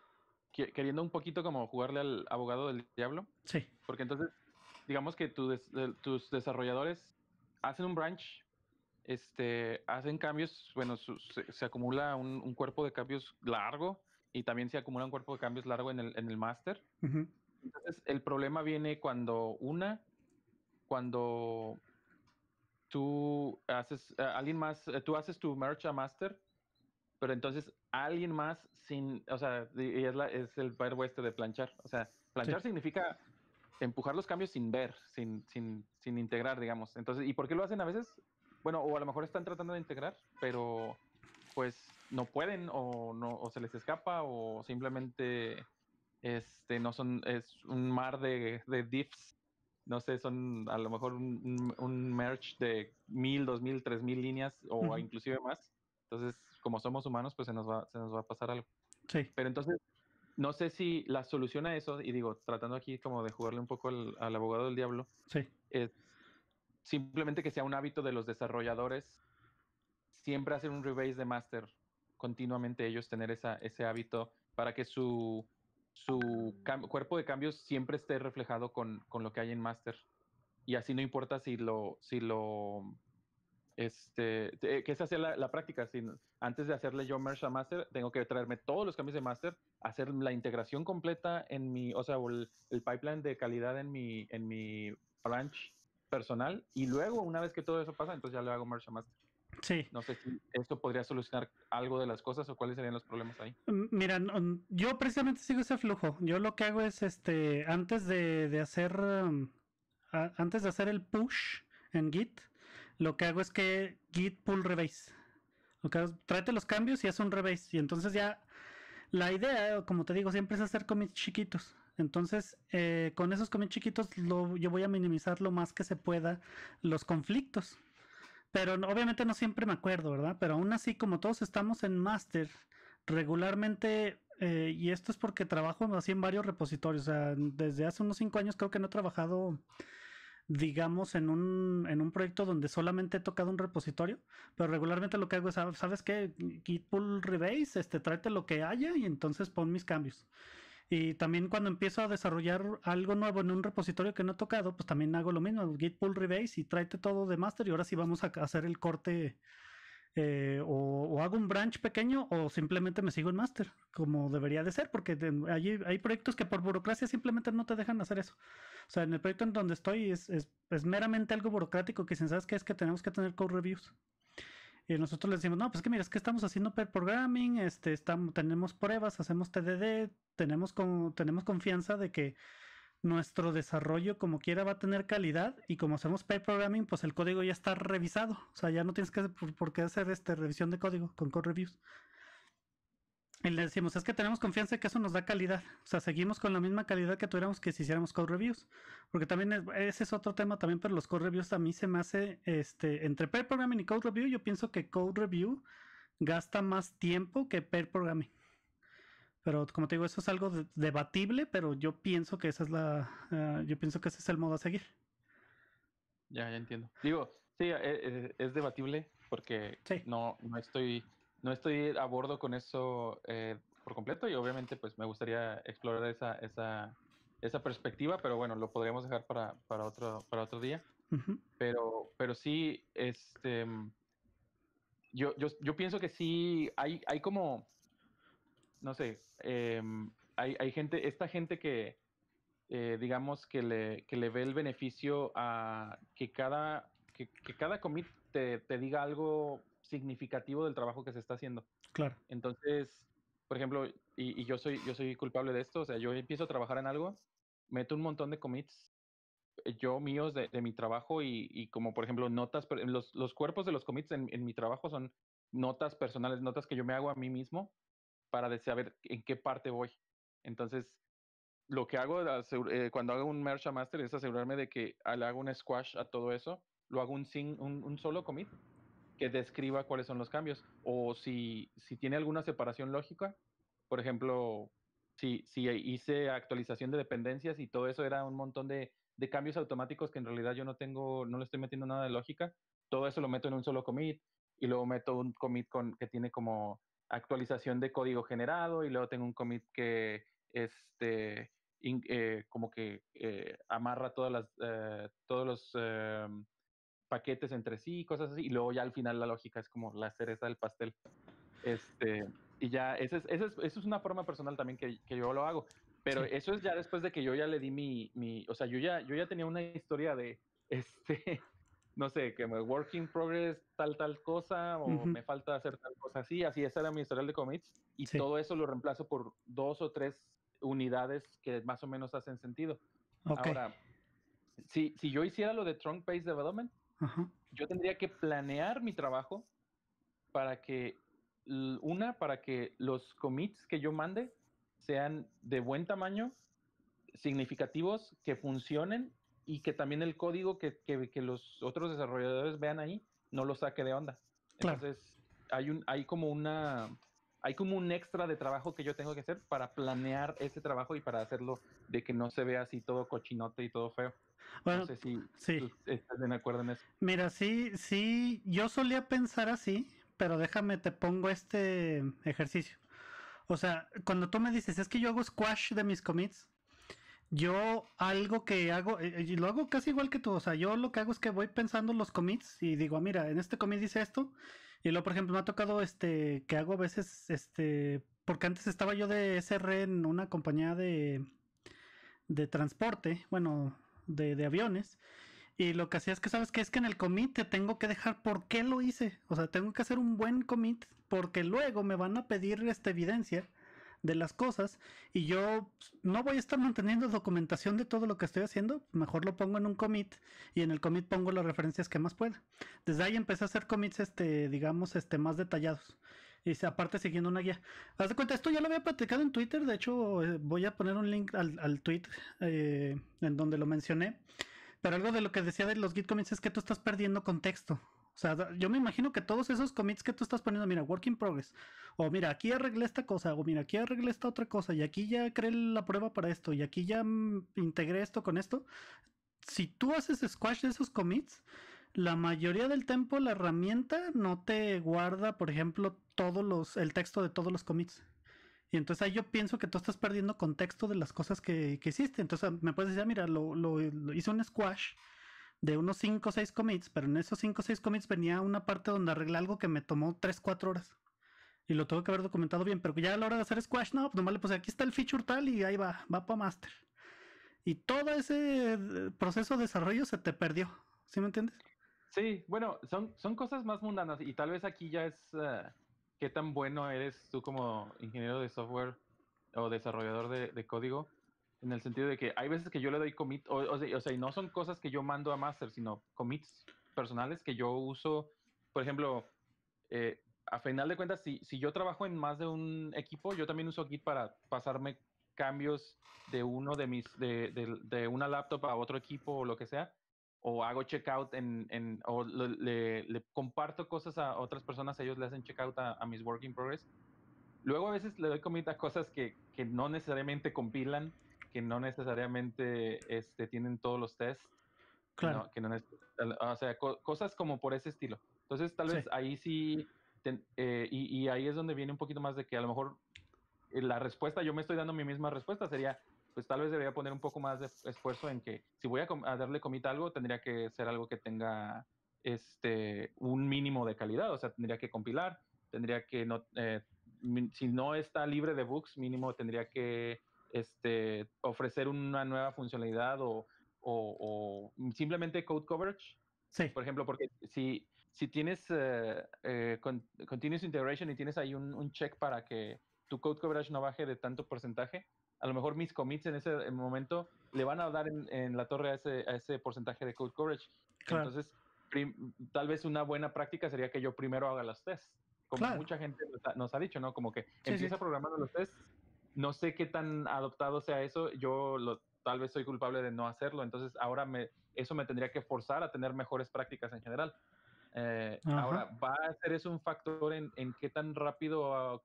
queriendo un poquito como jugarle al abogado del diablo. Sí. Porque entonces, digamos que eh, tus desarrolladores hacen un branch, este, hacen cambios, bueno, se, acumula un, cuerpo de cambios largo y también se acumula un cuerpo de cambios largo en el, en máster. Entonces, el problema viene cuando una, cuando tú haces, eh, alguien más, eh, tú haces tu merge a master pero entonces alguien más sin, o sea, es, el verbo este de planchar. O sea, planchar significa empujar los cambios sin ver, sin, sin, sin integrar, digamos. Entonces, ¿y por qué lo hacen a veces? Bueno, o a lo mejor están tratando de integrar, pero pues no pueden o, no, o se les escapa o simplemente este, no son, es un mar de, de diffs. No sé, son a lo mejor un, un merge de mil, dos mil, tres mil líneas o inclusive más. Entonces, como somos humanos, pues se nos va, se nos va a pasar algo. Sí. Pero entonces, no sé si la solución a eso, y digo, tratando aquí como de jugarle un poco al abogado del diablo, es simplemente que sea un hábito de los desarrolladores siempre hacer un rebase de master continuamente ellos tener esa, ese hábito para que su, su cuerpo de cambios siempre esté reflejado con, con, lo que hay en master. Y así no importa si lo, si lo este, que es hacer la, práctica. Sin, antes de hacerle yo merge a Master, tengo que traerme todos los cambios de Master, hacer la integración completa en mi, o sea, el, pipeline de calidad en mi, en mi branch personal. Y luego, una vez que todo eso pasa, entonces ya le hago merge a Master. Sí. No sé si esto podría solucionar algo de las cosas o cuáles serían los problemas ahí. Mm, mira, yo precisamente sigo ese flujo. Yo lo que hago es, este, antes de, de hacer, mm, antes de hacer el push en Git, lo que hago es que git pull rebase. Lo que tráete los cambios y haz un rebase. Y entonces ya la idea, como te digo, siempre es hacer commits chiquitos. Entonces, eh, con esos commits chiquitos yo voy a minimizar lo más que se pueda los conflictos. Pero obviamente no siempre me acuerdo, ¿verdad? Pero aún así, como todos estamos en master, regularmente, eh, y esto es porque trabajo así en varios repositorios, o sea, desde hace unos cinco años creo que no he trabajado digamos, en un, proyecto donde solamente he tocado un repositorio, pero regularmente lo que hago es, ¿sabes qué? Git pull rebase, este, tráete lo que haya y entonces pon mis cambios. Y también cuando empiezo a desarrollar algo nuevo en un repositorio que no he tocado, pues también hago lo mismo, git pull rebase y tráete todo de master y ahora sí vamos a hacer el corte eh, o, hago un branch pequeño o simplemente me sigo en master como debería de ser, porque hay, proyectos que por burocracia simplemente no te dejan hacer eso. O sea, en el proyecto en donde estoy es, meramente algo burocrático que sin sabes que es que tenemos que tener code reviews. Y nosotros le decimos, no, pues que mira, es que estamos haciendo pair programming, este, estamos, tenemos pruebas, hacemos TDD, tenemos, con, tenemos confianza de que nuestro desarrollo como quiera va a tener calidad y como hacemos pair programming, pues el código ya está revisado. O sea, ya no tienes que por, qué hacer este, revisión de código con code reviews. Y le decimos, es que tenemos confianza de que eso nos da calidad. O sea, seguimos con la misma calidad que tuviéramos que si hiciéramos code reviews. Porque también ese es otro tema también, pero los code reviews a mí se me hace, este, entre pair programming y code review, yo pienso que code review gasta más tiempo que pair programming. Pero como te digo, eso es algo debatible, pero yo pienso que esa es la, ah, yo pienso que ese es el modo a seguir. Ya, ya entiendo. Digo, sí, eh, eh, es, debatible porque no, no estoy, no estoy a bordo con eso eh, por completo y obviamente pues me gustaría explorar esa, esa, esa perspectiva, pero bueno, lo podríamos dejar para, para otro, para otro día. Pero, pero sí, este, yo, yo, yo, pienso que sí, hay, hay como, no sé, em, hay, hay, gente, esta gente que, eh, digamos, que le, que le ve el beneficio a que cada, que, cada commit te, te, diga algo significativo del trabajo que se está haciendo. Claro. Entonces, por ejemplo, y, yo, soy, yo soy culpable de esto, o sea, yo empiezo a trabajar en algo, meto un montón de commits, eh, yo míos de, mi trabajo y, como por ejemplo notas, los, los cuerpos de los commits en, en mi trabajo son notas personales, notas que yo me hago a mí mismo para saber en qué parte voy. Entonces, lo que hago eh, cuando hago un a Master es asegurarme de que al hago un squash a todo eso, lo hago un, un, solo commit que describa cuáles son los cambios. O si, si tiene alguna separación lógica, por ejemplo, si, si hice actualización de dependencias y todo eso era un montón de, cambios automáticos que en realidad yo no tengo, no le estoy metiendo nada de lógica, todo eso lo meto en un solo commit y luego meto un commit con, que tiene como actualización de código generado y luego tengo un commit que este, eh, como que eh, amarra todas las, eh, todos los paquetes entre sí, cosas así, y luego ya al final la lógica es como la cereza del pastel. Este, y ya, esa es, es, es una forma personal también que, que yo lo hago, pero eso es ya después de que yo ya le di mi, mi, o sea, yo ya, yo ya tenía una historia de, este, no sé, que me work in progress tal, tal cosa, o me falta hacer tal cosa así, así, es el administrador de commits, y todo eso lo reemplazo por dos o tres unidades que más o menos hacen sentido. Ahora, si, yo hiciera lo de Trunk Based Development, yo tendría que planear mi trabajo para que, una, para que los commits que yo mande sean de buen tamaño, significativos, que funcionen y que también el código que, que, los otros desarrolladores vean ahí no lo saque de onda. Entonces, hay un, hay como una hay como un extra de trabajo que yo tengo que hacer para planear ese trabajo y para hacerlo de que no se vea así todo cochinote y todo feo. Bueno, no sé si sí. estás de acuerdo en eso. Mira, sí, sí, yo solía pensar así, pero déjame, te pongo este ejercicio. O sea, cuando tú me dices, es que yo hago squash de mis commits, yo algo que hago, eh, y lo hago casi igual que tú, o sea, yo lo que hago es que voy pensando los commits y digo, ah, mira, en este commit dice esto, y luego, por ejemplo, me ha tocado este, que hago a veces, este, porque antes estaba yo de SR en una compañía de, de transporte, bueno, de, aviones, y lo que hacía es que, ¿sabes que Es que en el commit te tengo que dejar por qué lo hice, o sea, tengo que hacer un buen commit, porque luego me van a pedir esta evidencia de las cosas y yo pues, no voy a estar manteniendo documentación de todo lo que estoy haciendo, mejor lo pongo en un commit y en el commit pongo las referencias que más pueda. Desde ahí empecé a hacer commits, este, digamos, este, más detallados y aparte siguiendo una guía. Haz de cuenta, esto ya lo había platicado en Twitter, de hecho eh, voy a poner un link al, tweet eh, en donde lo mencioné, pero algo de lo que decía de los git commits es que tú estás perdiendo contexto. O sea, yo me imagino que todos esos commits que tú estás poniendo, mira, work in progress, o mira, aquí arreglé esta cosa, o mira, aquí arreglé esta otra cosa, y aquí ya creé la prueba para esto, y aquí ya mm, integré esto con esto. Si tú haces squash de esos commits, la mayoría del tiempo la herramienta no te guarda, por ejemplo, todos los, el texto de todos los commits. Y entonces ahí yo pienso que tú estás perdiendo contexto de las cosas que, que hiciste. Entonces ah, me puedes decir, ah, mira, lo, lo, hice un squash de unos 5 o 6 commits, pero en esos 5 o 6 commits venía una parte donde arreglé algo que me tomó 3, 4 horas. Y lo tengo que haber documentado bien, pero ya a la hora de hacer squash, no, pues le puse aquí está el feature tal y ahí va, va para master. Y todo ese eh, proceso de desarrollo se te perdió, ¿sí me entiendes? Sí, bueno, son, son cosas más mundanas y tal vez aquí ya es eh, qué tan bueno eres tú como ingeniero de software o desarrollador de código en el sentido de que hay veces que yo le doy commit, o, o, sea, y no son cosas que yo mando a master, sino commits personales que yo uso. Por ejemplo, eh, a final de cuentas, si, si yo trabajo en más de un equipo, yo también uso Git para pasarme cambios de uno de mis, de, una laptop a otro equipo o lo que sea o hago checkout en, en o le, comparto cosas a otras personas, ellos le hacen checkout a, mis work in progress. Luego a veces le doy commit a cosas que, que no necesariamente compilan que no necesariamente este, tienen todos los tests. Claro. que no o sea, cosas como por ese estilo. Entonces, tal vez ahí sí, eh, y, ahí es donde viene un poquito más de que a lo mejor eh, la respuesta, yo me estoy dando mi misma respuesta, sería, pues tal vez debería poner un poco más de esfuerzo en que si voy a, darle comita algo, tendría que ser algo que tenga este, un mínimo de calidad, o sea, tendría que compilar, tendría que no, eh, si no está libre de bugs, mínimo tendría que este, ofrecer una nueva funcionalidad o, simplemente code coverage. Sí. Por ejemplo, porque si, si tienes eh, eh, continuous integration y tienes ahí un, check para que tu code coverage no baje de tanto porcentaje, a lo mejor mis commits en ese momento le van a dar en, la torre a ese, a ese, porcentaje de code coverage. Entonces, tal vez una buena práctica sería que yo primero haga las tests. Como mucha gente nos ha, dicho, ¿no? Como que empieza programando los tests no sé qué tan adoptado sea eso. Yo tal vez soy culpable de no hacerlo. Entonces ahora eso me tendría que forzar a tener mejores prácticas en general. Eh, ahora, ¿va a ser eso un factor en, qué tan rápido ah,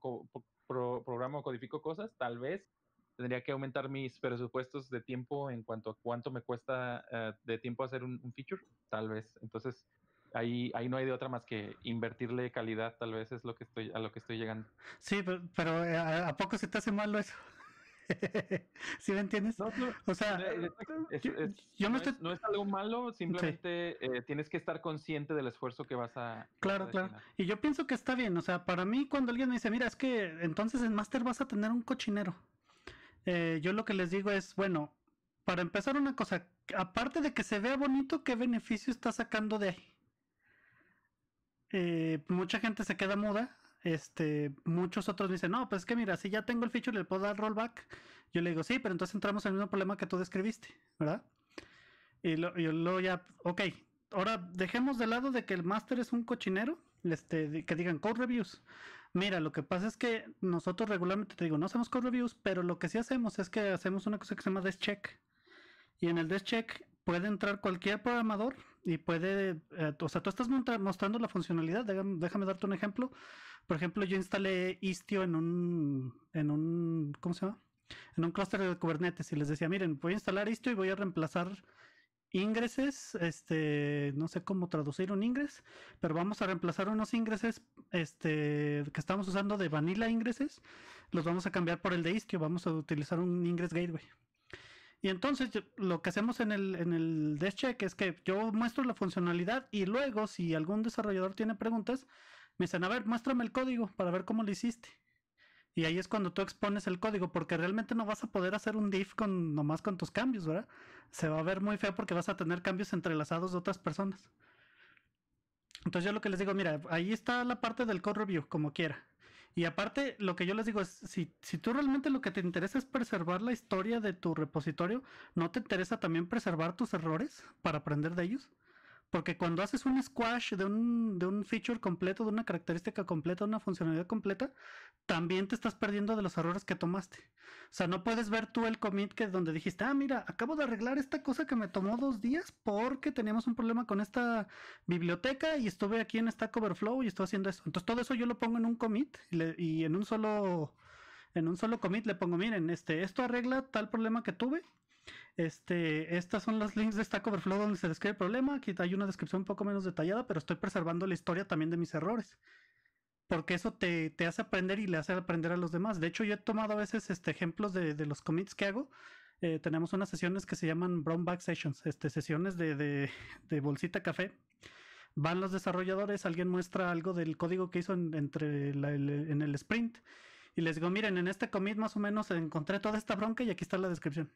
programo o codifico cosas? Tal vez tendría que aumentar mis presupuestos de tiempo en cuanto a cuánto me cuesta eh, de tiempo hacer un, feature, tal vez. Entonces, ahí, ahí no hay de otra más que invertirle calidad, tal vez es lo que estoy, a lo que estoy llegando. Sí, pero, eh, ¿a, poco se te hace malo eso? ¿Sí me entiendes? No, o sea, eh, eh, yo no estoy... no, es, algo malo, simplemente tienes que estar consciente del esfuerzo que vas a... Claro, claro. Y yo pienso que está bien, o sea, para mí cuando alguien me dice, mira, es que entonces en máster vas a tener un cochinero. yo lo que les digo es, bueno, para empezar una cosa, aparte de que se vea bonito, ¿qué beneficio estás sacando de ahí? Eh, mucha gente se queda muda. Este, muchos otros dicen, no, pues es que mira, si ya tengo el feature, le puedo dar rollback. Yo le digo, sí, pero entonces entramos en el mismo problema que tú describiste, ¿verdad? Y, lo, luego ya, ok, ahora dejemos de lado de que el master es un cochinero, este, que digan code reviews. Mira, lo que pasa es que nosotros regularmente te digo, no hacemos code reviews, pero lo que sí hacemos es que hacemos una cosa que se llama descheck check. Y en el descheck check puede entrar cualquier programador y puede, eh, o sea, tú estás mostrando la funcionalidad, déjame, darte un ejemplo. Por ejemplo, yo instalé Istio en un, en un, ¿cómo se llama? En un clúster de Kubernetes y les decía, miren, voy a instalar Istio y voy a reemplazar ingreses, este, no sé cómo traducir un ingres, pero vamos a reemplazar unos ingreses, este, que estamos usando de vanilla ingreses, los vamos a cambiar por el de Istio, vamos a utilizar un ingres gateway. Y entonces lo que hacemos en el, en el es que yo muestro la funcionalidad y luego si algún desarrollador tiene preguntas, me dicen, a ver, muéstrame el código para ver cómo lo hiciste. Y ahí es cuando tú expones el código, porque realmente no vas a poder hacer un diff con, nomás con tus cambios, ¿verdad? Se va a ver muy feo porque vas a tener cambios entrelazados de otras personas. Entonces yo lo que les digo, mira, ahí está la parte del code review, como quiera. Y aparte, lo que yo les digo es, si, si tú realmente lo que te interesa es preservar la historia de tu repositorio, ¿no te interesa también preservar tus errores para aprender de ellos? Porque cuando haces un squash de un, de un feature completo, de una característica completa, de una funcionalidad completa, también te estás perdiendo de los errores que tomaste. O sea, no puedes ver tú el commit que es donde dijiste, ah, mira, acabo de arreglar esta cosa que me tomó dos días porque teníamos un problema con esta biblioteca y estuve aquí en Stack Overflow y estoy haciendo eso. Entonces todo eso yo lo pongo en un commit y, y en un solo, en un solo commit le pongo, miren, este, esto arregla tal problema que tuve este, estas son las links de Stack Overflow donde se describe el problema. Aquí hay una descripción un poco menos detallada, pero estoy preservando la historia también de mis errores. Porque eso te, hace aprender y le hace aprender a los demás. De hecho, yo he tomado a veces este, ejemplos de, los commits que hago. Eh, tenemos unas sesiones que se llaman Brown Sessions, este, sesiones de, bolsita café van los desarrolladores, alguien muestra algo del código que hizo entre en el sprint y les digo, miren, en este commit más o menos encontré toda esta bronca y aquí está la descripción.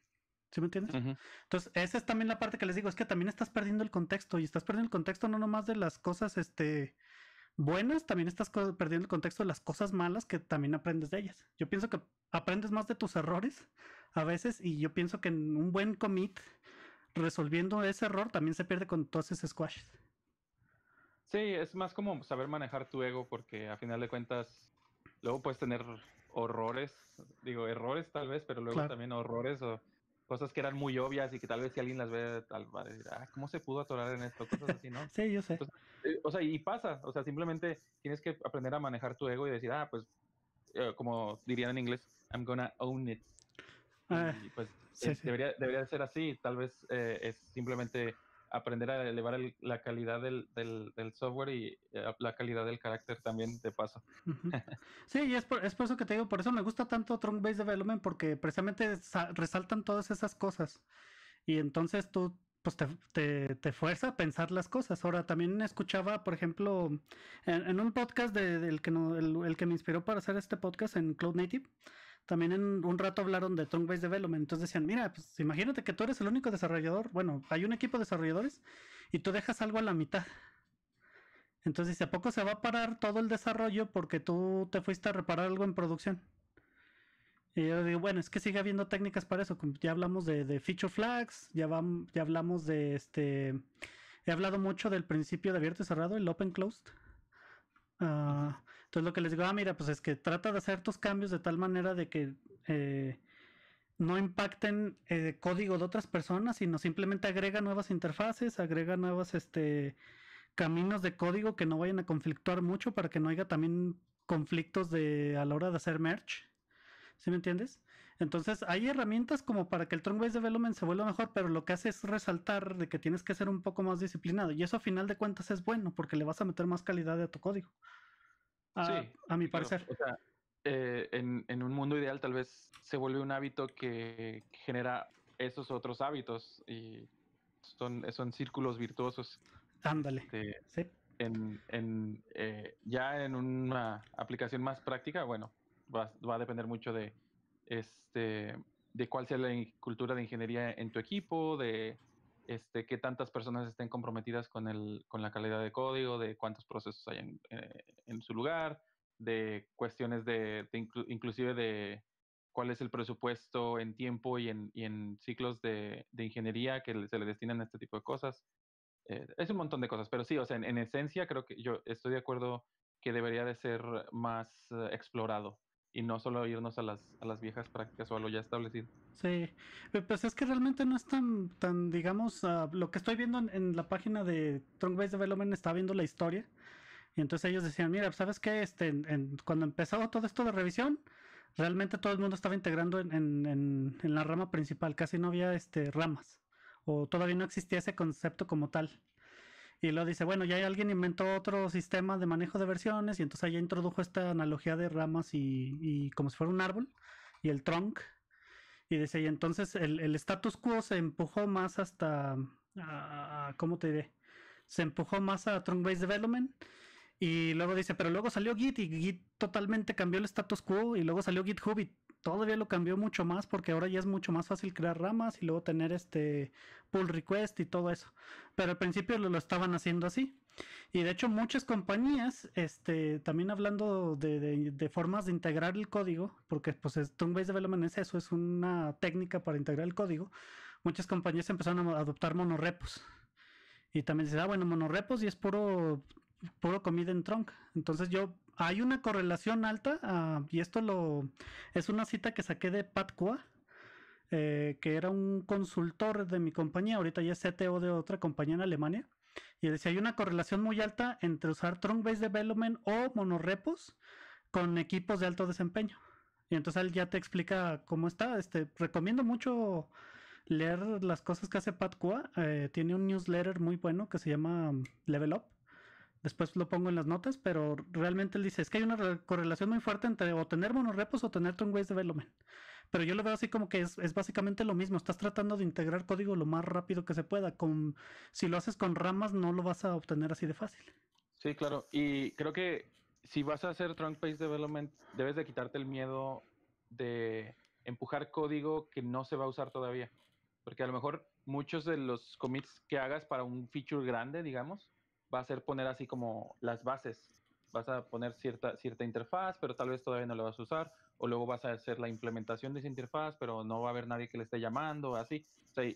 ¿Sí me entiendes? Entonces, esa es también la parte que les digo, es que también estás perdiendo el contexto y estás perdiendo el contexto no nomás de las cosas este, buenas, también estás perdiendo el contexto de las cosas malas que también aprendes de ellas. Yo pienso que aprendes más de tus errores a veces y yo pienso que en un buen commit, resolviendo ese error, también se pierde con todos esos squashes. Sí, es más como saber manejar tu ego porque a final de cuentas luego puedes tener horrores, digo errores tal vez, pero luego también horrores o cosas que eran muy obvias y que tal vez si alguien las ve, tal va a decir, ah, ¿cómo se pudo atorar en esto? Cosas así, ¿no? sí, yo sé. Eh, o sea, y pasa, o sea, simplemente tienes que aprender a manejar tu ego y decir, ah, pues, eh, como dirían en inglés, I'm gonna own it. Ah, pues eh, Debería, debería ser así, tal vez es simplemente aprender a elevar la calidad del, software y eh, la calidad del carácter también de paso. Sí, y es por, es por eso que te digo, por eso me gusta tanto Trunk Based Development, porque precisamente resaltan todas esas cosas. Y entonces tú pues te, te, fuerza a pensar las cosas. Ahora, también escuchaba, por ejemplo, en, un podcast del que no, el, que me inspiró para hacer este podcast en Cloud Native, también en un rato hablaron de tongue Based Development. Entonces decían, mira, pues imagínate que tú eres el único desarrollador. Bueno, hay un equipo de desarrolladores y tú dejas algo a la mitad. Entonces, ¿a poco se va a parar todo el desarrollo porque tú te fuiste a reparar algo en producción? Y yo digo, bueno, es que sigue habiendo técnicas para eso. Ya hablamos de, feature flags, ya, vamos, ya hablamos de este. He hablado mucho del principio de abierto y cerrado, el open closed. Ah, entonces pues, lo que les digo, ah, mira, pues es que trata de hacer tus cambios de tal manera de que eh, no impacten eh, código de otras personas, sino simplemente agrega nuevas interfaces, agrega nuevos este, caminos de código que no vayan a conflictuar mucho para que no haya también conflictos de, a la hora de hacer merge. ¿Sí me entiendes? Entonces hay herramientas como para que el Trunk Based Development se vuelva mejor, pero lo que hace es resaltar de que tienes que ser un poco más disciplinado. Y eso a final de cuentas es bueno, porque le vas a meter más calidad a tu código a, sí, a mi parecer. O sea, eh, en, un mundo ideal tal vez se vuelve un hábito que genera esos otros hábitos y son, círculos virtuosos. Ándale. Este, sí. Eh, ya en una aplicación más práctica, bueno, va, va a depender mucho de, este, de cuál sea la cultura de ingeniería en tu equipo, de este, qué tantas personas estén comprometidas con, la calidad de código, de cuántos procesos hay en, eh, su lugar, de cuestiones de, inclusive de cuál es el presupuesto en tiempo y en, ciclos de, ingeniería que se le destinan a este tipo de cosas. Eh, es un montón de cosas, pero sí, o en, esencia creo que yo estoy de acuerdo que debería de ser más eh, explorado y no solo irnos a las, a las viejas prácticas o a lo ya establecido. Sí, pues es que realmente no es tan, tan digamos, ah, lo que estoy viendo en, la página de Trunk Based Development está viendo la historia. Y entonces ellos decían, mira, ¿sabes qué? Este, cuando empezó todo esto de revisión, realmente todo el mundo estaba integrando en, la rama principal, casi no había este, ramas, o todavía no existía ese concepto como tal. Y luego dice, bueno, ya alguien inventó otro sistema de manejo de versiones y entonces ya introdujo esta analogía de ramas y, como si fuera un árbol y el trunk. Y dice, y entonces el, status quo se empujó más hasta, ¿cómo te diré? Se empujó más a trunk-based development. Y luego dice, pero luego salió Git y Git totalmente cambió el status quo y luego salió GitHub y todavía lo cambió mucho más porque ahora ya es mucho más fácil crear ramas y luego tener este pull request y todo eso. Pero al principio lo, estaban haciendo así. Y de hecho muchas compañías, este, también hablando de, formas de integrar el código, porque pues Stone-Based Development es eso, es una técnica para integrar el código, muchas compañías empezaron a adoptar monorepos. Y también se da, ah, bueno, monorepos y es puro, puro comida en trunk. Entonces yo hay una correlación alta, ah, y esto lo es una cita que saqué de Pat eh, que era un consultor de mi compañía, ahorita ya es CTO de otra compañía en Alemania, y decía, hay una correlación muy alta entre usar trunk-based development o monorepos con equipos de alto desempeño. Y entonces él ya te explica cómo está. Este, recomiendo mucho leer las cosas que hace Pat eh, tiene un newsletter muy bueno que se llama Level Up Después lo pongo en las notas, pero realmente él dice, es que hay una correlación muy fuerte entre obtener tener monorepos o tener trunk-based development. Pero yo lo veo así como que es, básicamente lo mismo, estás tratando de integrar código lo más rápido que se pueda. Con, si lo haces con ramas no lo vas a obtener así de fácil. Sí, claro. Y creo que si vas a hacer trunk based development, debes de quitarte el miedo de empujar código que no se va a usar todavía. Porque a lo mejor muchos de los commits que hagas para un feature grande, digamos, va a ser poner así como las bases. Vas a poner cierta, cierta interfaz, pero tal vez todavía no la vas a usar, o luego vas a hacer la implementación de esa interfaz, pero no va a haber nadie que le esté llamando, así.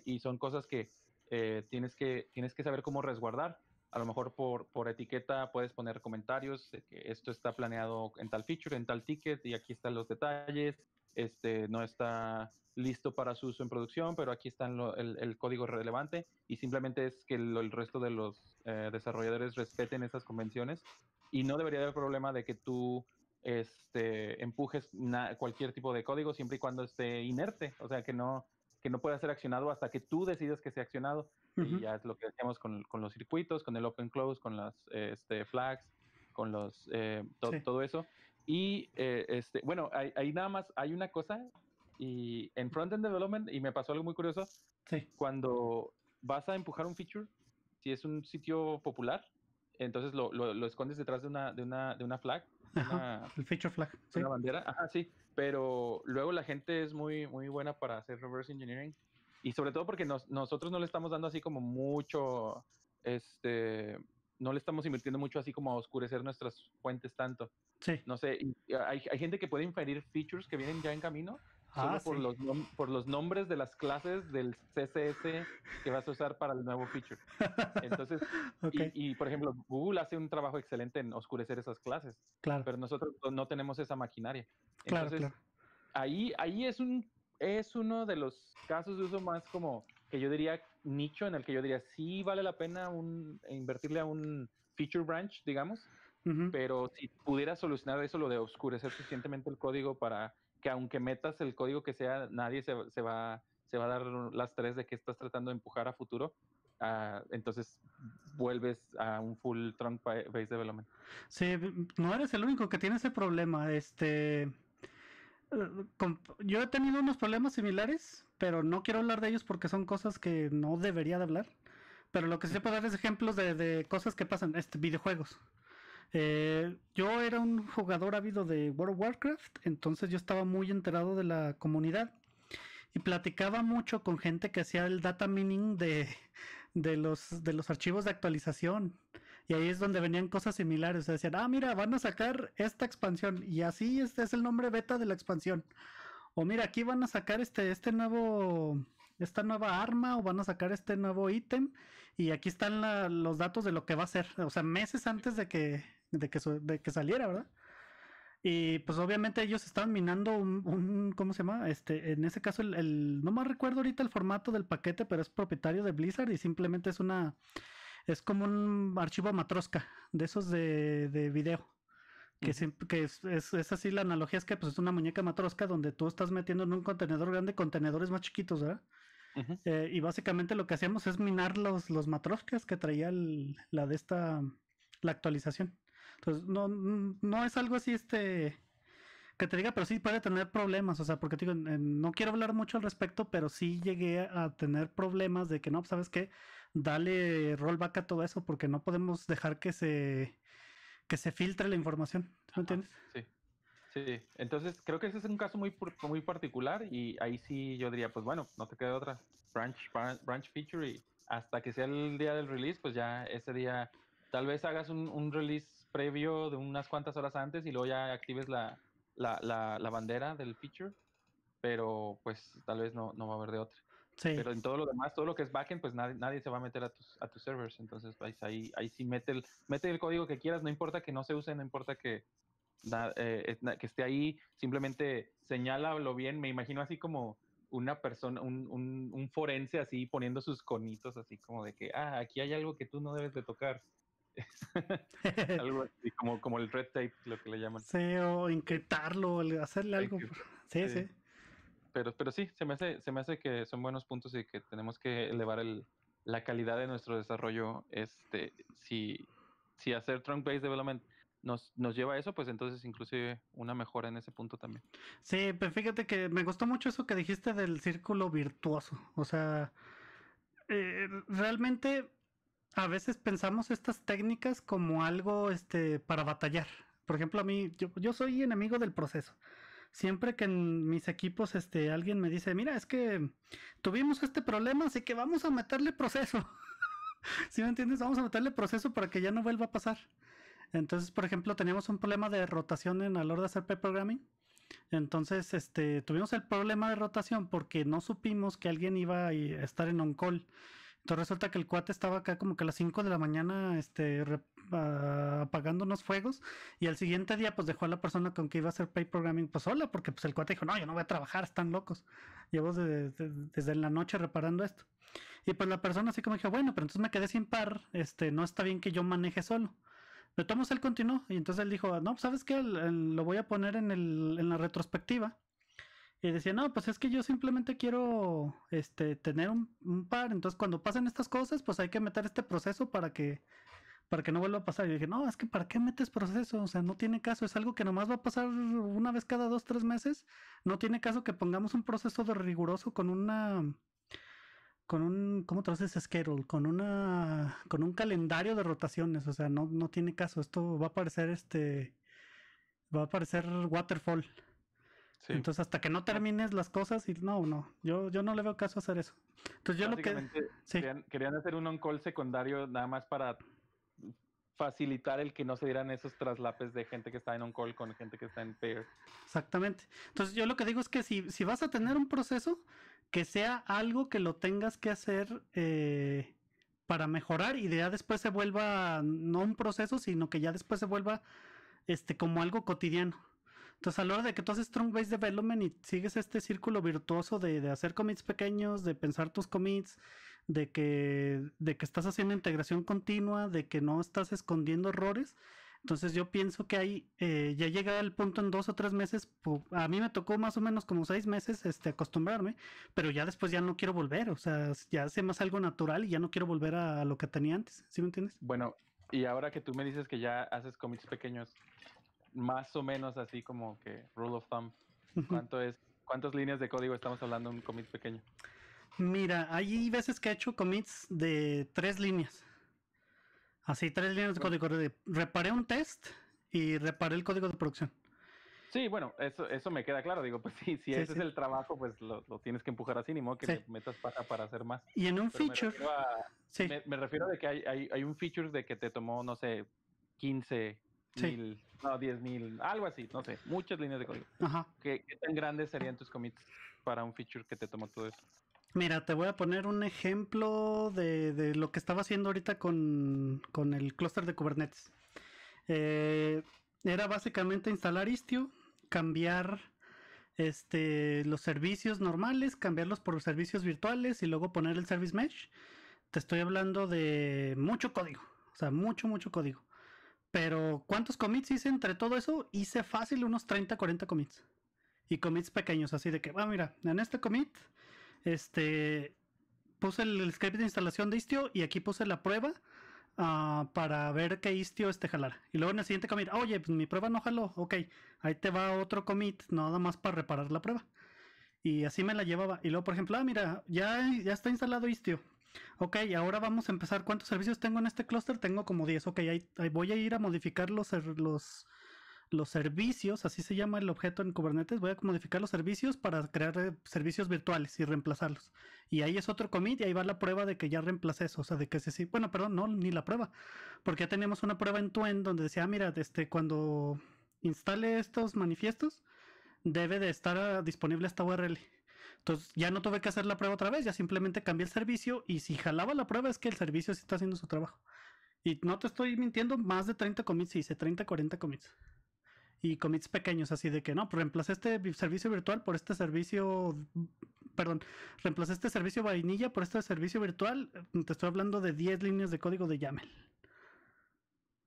y son cosas que eh, tienes que tienes que saber cómo resguardar. A lo mejor por, por etiqueta puedes poner comentarios que esto está planeado en tal feature, en tal ticket, y aquí están los detalles, este, no está listo para su uso en producción, pero aquí está el, código relevante y simplemente es que el resto de los eh, desarrolladores respeten esas convenciones y no debería haber problema de que tú este, empujes cualquier tipo de código siempre y cuando esté inerte, o sea, que no, que no pueda ser accionado hasta que tú decidas que sea accionado. Y ya es lo que hacemos con, los circuitos, con el open close, con las este, flags, con los eh, todo eso. Y eh, este, bueno, ahí, nada más hay una cosa y en frontend development, y me pasó algo muy curioso, sí. cuando vas a empujar un feature, si es un sitio popular, entonces lo, escondes detrás de una, de una, flag. el feature flag. Una bandera. Ajá, sí. Pero luego la gente es muy, muy buena para hacer reverse engineering. Y sobre todo porque nosotros no le estamos dando así como mucho, este, no le estamos invirtiendo mucho así como a oscurecer nuestras fuentes tanto. Sí. No sé, hay, gente que puede inferir features que vienen ya en camino ah, solo por, los por los nombres de las clases del CSS que vas a usar para el nuevo feature. Entonces, y, por ejemplo, Google hace un trabajo excelente en oscurecer esas clases. Claro. Pero nosotros no tenemos esa maquinaria. Entonces, Ahí, ahí es, un, es uno de los casos de uso más como que yo diría nicho en el que yo diría sí vale la pena invertirle a un feature branch, digamos, pero si pudieras solucionar eso, lo de oscurecer suficientemente el código para que aunque metas el código que sea, nadie se, se va, se va a dar las tres de que estás tratando de empujar a futuro. Ah, entonces vuelves a un full trunk based development. Sí, mm, no eres el único que tiene ese problema. Este, eh, yo he tenido unos problemas similares, pero no quiero hablar de ellos porque son cosas que no debería de hablar. Pero lo que sí puede dar es ejemplos de, de cosas que pasan, este, videojuegos. Eh, yo era un jugador ávido de World of Warcraft, entonces yo estaba muy enterado de la comunidad y platicaba mucho con gente que hacía el data mining de, los, de los archivos de actualización. Y ahí es donde venían cosas similares. O sea, decían, ah, mira, van a sacar esta expansión. Y así este es el nombre beta de la expansión. O mira, aquí van a sacar este, este nuevo, esta nueva arma o van a sacar este nuevo ítem. Y aquí están los datos de lo que va a ser. O sea, meses antes de que de que, saliera, ¿verdad? Y pues obviamente ellos estaban minando un, ¿cómo se llama? Este, en ese caso, el, no más recuerdo ahorita el formato del paquete, pero es propietario de Blizzard y simplemente es una, es como un archivo matrosca de esos de, de video. Que, que es, así la analogía, es que pues es una muñeca matrosca donde tú estás metiendo en un contenedor grande contenedores más chiquitos, ¿verdad? Eh, y básicamente lo que hacíamos es minar los, los matroscas que traía la de esta, la actualización. Entonces, pues, no, no es algo así, este, que te diga, pero sí puede tener problemas, o sea, porque digo, no quiero hablar mucho al respecto, pero sí llegué a tener problemas de que no, pues, sabes qué, dale rollback a todo eso, porque no podemos dejar que se, se filtre la información, ¿me entiendes? Sí. Sí, entonces creo que ese es un caso muy, muy particular y ahí sí yo diría, pues bueno, no te queda otra branch, branch feature y hasta que sea el día del release, pues ya ese día tal vez hagas un release previo de unas cuantas horas antes y luego ya actives la, la, la, bandera del feature, pero pues tal vez no, no va a haber de otra. Sí. Pero en todo lo demás, todo lo que es backend, pues nadie, nadie se va a meter a tus, a tus servers. Entonces, pues, ahí, ahí sí mete el, mete el código que quieras, no importa que no se use, no importa que, eh, que esté ahí, simplemente señala lo bien. Me imagino así como una persona, un, un, un, forense así poniendo sus conitos, así como de que, ah, aquí hay algo que tú no debes de tocar. algo así, como, como el red tape, lo que le llaman. Sí, o encriptarlo, hacerle algo. Sí, sí, Pero, pero sí, se me, hace, se me hace que son buenos puntos y que tenemos que elevar la calidad de nuestro desarrollo. Este, si, si hacer trunk-based development nos, nos, lleva a eso, pues entonces inclusive una mejora en ese punto también. Sí, pero fíjate que me gustó mucho eso que dijiste del círculo virtuoso. O sea, eh, realmente a veces pensamos estas técnicas como algo este, para batallar. Por ejemplo, a mí, yo, soy enemigo del proceso siempre que en mis equipos este, alguien me dice, mira, es que tuvimos este problema, así que vamos a meterle proceso. ¿Sí me entiendes? Vamos a meterle proceso para que ya no vuelva a pasar. Entonces, por ejemplo, teníamos un problema de rotación en la hora de hacer programming. Entonces, este, tuvimos el problema de rotación porque no supimos que alguien iba a estar en on-call. Entonces resulta que el cuate estaba acá como que a las 5 de la mañana este, ah, apagando unos fuegos y al siguiente día pues dejó a la persona con que iba a hacer pay programming pues sola porque pues el cuate dijo, no, yo no voy a trabajar, están locos. Llevo desde la noche reparando esto. Y pues la persona así como dijo, bueno, pero entonces me quedé sin par, este, no está bien que yo maneje solo. Pero Tomás él continuó y entonces él dijo, no, pues, ¿sabes que lo voy a poner en, el, en la retrospectiva y decía, no, pues es que yo simplemente quiero este, tener un, par. Entonces, cuando pasan estas cosas, pues hay que meter este proceso para que, para que no vuelva a pasar. Y dije, no, es que ¿para qué metes proceso? O sea, no tiene caso. Es algo que nomás va a pasar una vez cada dos, tres meses. No tiene caso que pongamos un proceso de riguroso con una, con un, ¿cómo te haces schedule? Con una, con un calendario de rotaciones. O sea, no, no tiene caso. Esto va a parecer este, va a parecer waterfall. Entonces, hasta que no termines las cosas y no, no, yo, yo no le veo caso hacer eso. Entonces, yo lo que... Querían, hacer un on-call secundario nada más para facilitar el que no se dieran esos traslapes de gente que está en on-call con gente que está en pair. Exactamente. Entonces, yo lo que digo es que si, si vas a tener un proceso, que sea algo que lo tengas que hacer... Eh, para mejorar y de ya después se vuelva no un proceso, sino que ya después se vuelva este como algo cotidiano. Entonces, a la hora de que tú haces Strong Base Development y sigues este círculo virtuoso de, de, hacer commits pequeños, de pensar tus commits, de que, de que estás haciendo integración continua, de que no estás escondiendo errores. Entonces, yo pienso que ahí eh, ya llega el punto en dos o tres meses. a mí me tocó más o menos como seis meses este, acostumbrarme, pero ya después ya no quiero volver. O sea, ya hace más algo natural y ya no quiero volver a lo que tenía antes. ¿Sí me entiendes? Bueno, y ahora que tú me dices que ya haces commits pequeños, más o menos así como que rule of thumb. ¿Cuánto es, ¿Cuántas líneas de código estamos hablando en un commit pequeño? Mira, hay veces que he hecho commits de tres líneas. Así, tres líneas de código. reparé un test y reparé el código de producción. Sí, bueno, eso, eso me queda claro. Digo, pues sí, si ese es el trabajo, pues lo, tienes que empujar así, ni modo que metas para, para hacer más. Y en un feature. Me refiero, a, de que hay, hay un feature de que te tomó, no sé, 15 Sí. no, algo así, no sé, muchas líneas de código. ¿Qué, tan grandes serían tus commits para un feature que te tomó todo eso? Mira, te voy a poner un ejemplo de, lo que estaba haciendo ahorita con, con el clúster de Kubernetes. Eh, era básicamente instalar Istio, cambiar este, los servicios normales, cambiarlos por servicios virtuales y luego poner el Service Mesh. Te estoy hablando de mucho código, o sea, mucho, mucho código. Pero ¿cuántos commits hice entre todo eso? Hice fácil unos 30, 40 commits. Y commits pequeños, así de que, ah, mira, en este commit, este, puse el script de instalación de Istio y aquí puse la prueba ah, para ver que Istio este jalar. Y luego en el siguiente commit, oye, pues mi prueba no jaló, ok, ahí te va otro commit, nada más para reparar la prueba. Y así me la llevaba. Y luego, por ejemplo, ah, mira, ya, ya está instalado Istio Ok, ahora vamos a empezar. ¿Cuántos servicios tengo en este clúster? Tengo como 10. Ok, ahí, voy a ir a modificar er, los, los, servicios, así se llama el objeto en Kubernetes, voy a modificar los servicios para crear eh, servicios virtuales y reemplazarlos. Y ahí es otro commit y ahí va la prueba de que ya reemplacé eso, o sea, de que sí, sí, bueno, perdón, no, ni la prueba, porque ya teníamos una prueba en Twin donde decía, ah, mira, este, cuando instale estos manifiestos, debe de estar ah, disponible esta URL. Entonces ya no tuve que hacer la prueba otra vez, ya simplemente cambié el servicio y si jalaba la prueba es que el servicio sí está haciendo su trabajo. Y no te estoy mintiendo, más de 30 commits hice, 30, 40 commits. Y commits pequeños, así de que no, pues reemplacé este servicio virtual por este servicio, perdón, reemplacé este servicio vainilla por este servicio virtual. Te estoy hablando de 10 líneas de código de YAML.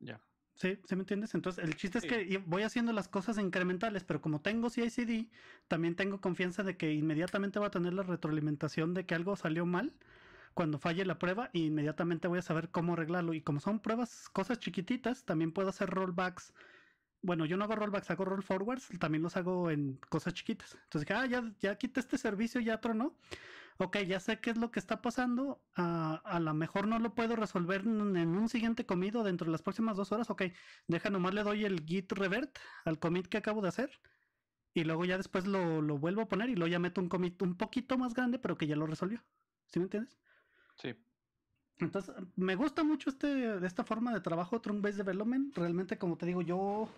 Ya. Sí, ¿sí me entiendes? Entonces, el chiste es que voy haciendo las cosas incrementales, pero como tengo CICD, también tengo confianza de que inmediatamente va a tener la retroalimentación de que algo salió mal cuando falle la prueba e inmediatamente voy a saber cómo arreglarlo. Y como son pruebas, cosas chiquititas, también puedo hacer rollbacks bueno, yo no hago rollbacks, hago roll forwards, también los hago en cosas chiquitas. Entonces dije, ah, ya, ya quité este servicio, ya no. Ok, ya sé qué es lo que está pasando. Ah, a lo mejor no lo puedo resolver en, un siguiente comido dentro de las próximas dos horas. Ok, deja nomás le doy el git revert al commit que acabo de hacer. Y luego ya después lo, lo vuelvo a poner y luego ya meto un commit un poquito más grande, pero que ya lo resolvió. ¿Sí me entiendes? Sí. Entonces, me gusta mucho este, esta forma de trabajo, Trunk Based Development. Realmente, como te digo, yo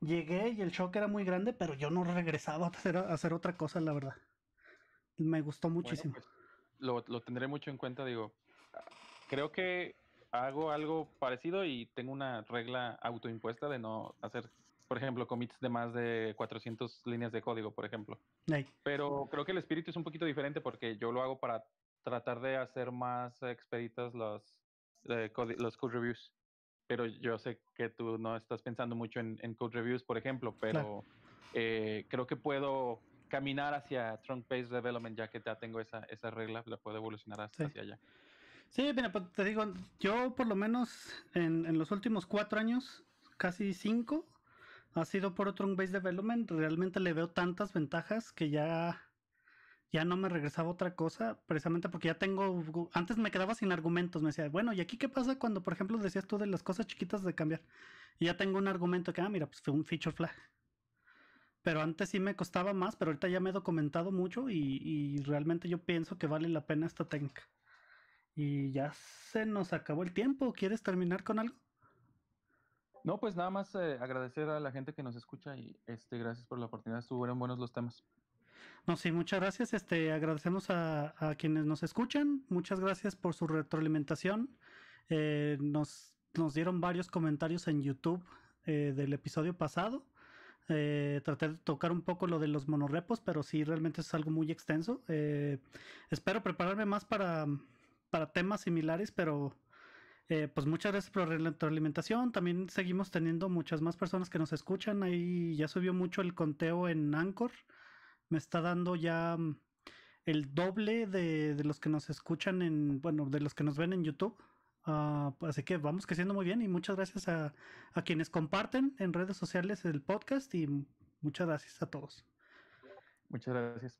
llegué y el shock era muy grande, pero yo no regresaba a hacer, a hacer otra cosa, la verdad. Me gustó muchísimo. Pues, lo, lo, tendré mucho en cuenta, digo. Creo que hago algo parecido y tengo una regla autoimpuesta de no hacer, por ejemplo, commits de más de 400 líneas de código, por ejemplo. Pero creo que el espíritu es un poquito diferente porque yo lo hago para tratar de hacer más expeditas los, eh, code, los code reviews. Pero yo sé que tú no estás pensando mucho en, code reviews, por ejemplo, pero eh, creo que puedo caminar hacia trunk based development ya que ya tengo esa, esa regla, la puedo evolucionar hasta hacia allá. Sí, pues, te digo, yo por lo menos en, en los últimos cuatro años, casi cinco, ha sido por trunk based development. Realmente le veo tantas ventajas que ya ya no me regresaba otra cosa, precisamente porque ya tengo, antes me quedaba sin argumentos, me decía, bueno, ¿y aquí qué pasa cuando, por ejemplo, decías tú de las cosas chiquitas de cambiar? Y ya tengo un argumento que, ah, mira, pues fue un feature flag. Pero antes sí me costaba más, pero ahorita ya me he documentado mucho y, realmente yo pienso que vale la pena esta técnica. Y ya se nos acabó el tiempo. ¿Quieres terminar con algo? No, pues nada más eh, agradecer a la gente que nos escucha y este, gracias por la oportunidad. Estuvieron buenos los temas. No, sí, muchas gracias. Este, agradecemos a, quienes nos escuchan. Muchas gracias por su retroalimentación. Eh, nos, dieron varios comentarios en YouTube eh, del episodio pasado. Eh, traté de tocar un poco lo de los monorepos, pero sí, realmente es algo muy extenso. espero prepararme más para, temas similares, pero pues muchas gracias por la retroalimentación. También seguimos teniendo muchas más personas que nos escuchan. Ahí ya subió mucho el conteo en Anchor me está dando ya mm, el doble de, los que nos escuchan en, bueno, de los que nos ven en YouTube. Ah, pues, así que vamos creciendo muy bien y muchas gracias a, a, quienes comparten en redes sociales el podcast y muchas gracias a todos. Muchas gracias.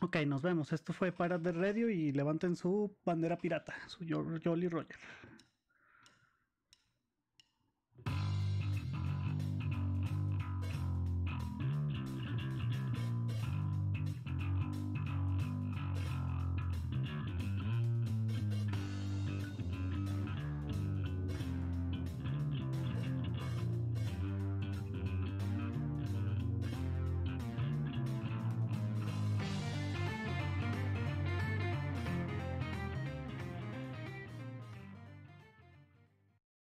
Ok, nos vemos. Esto fue para de Radio y levanten su bandera pirata, su Jolly Roger.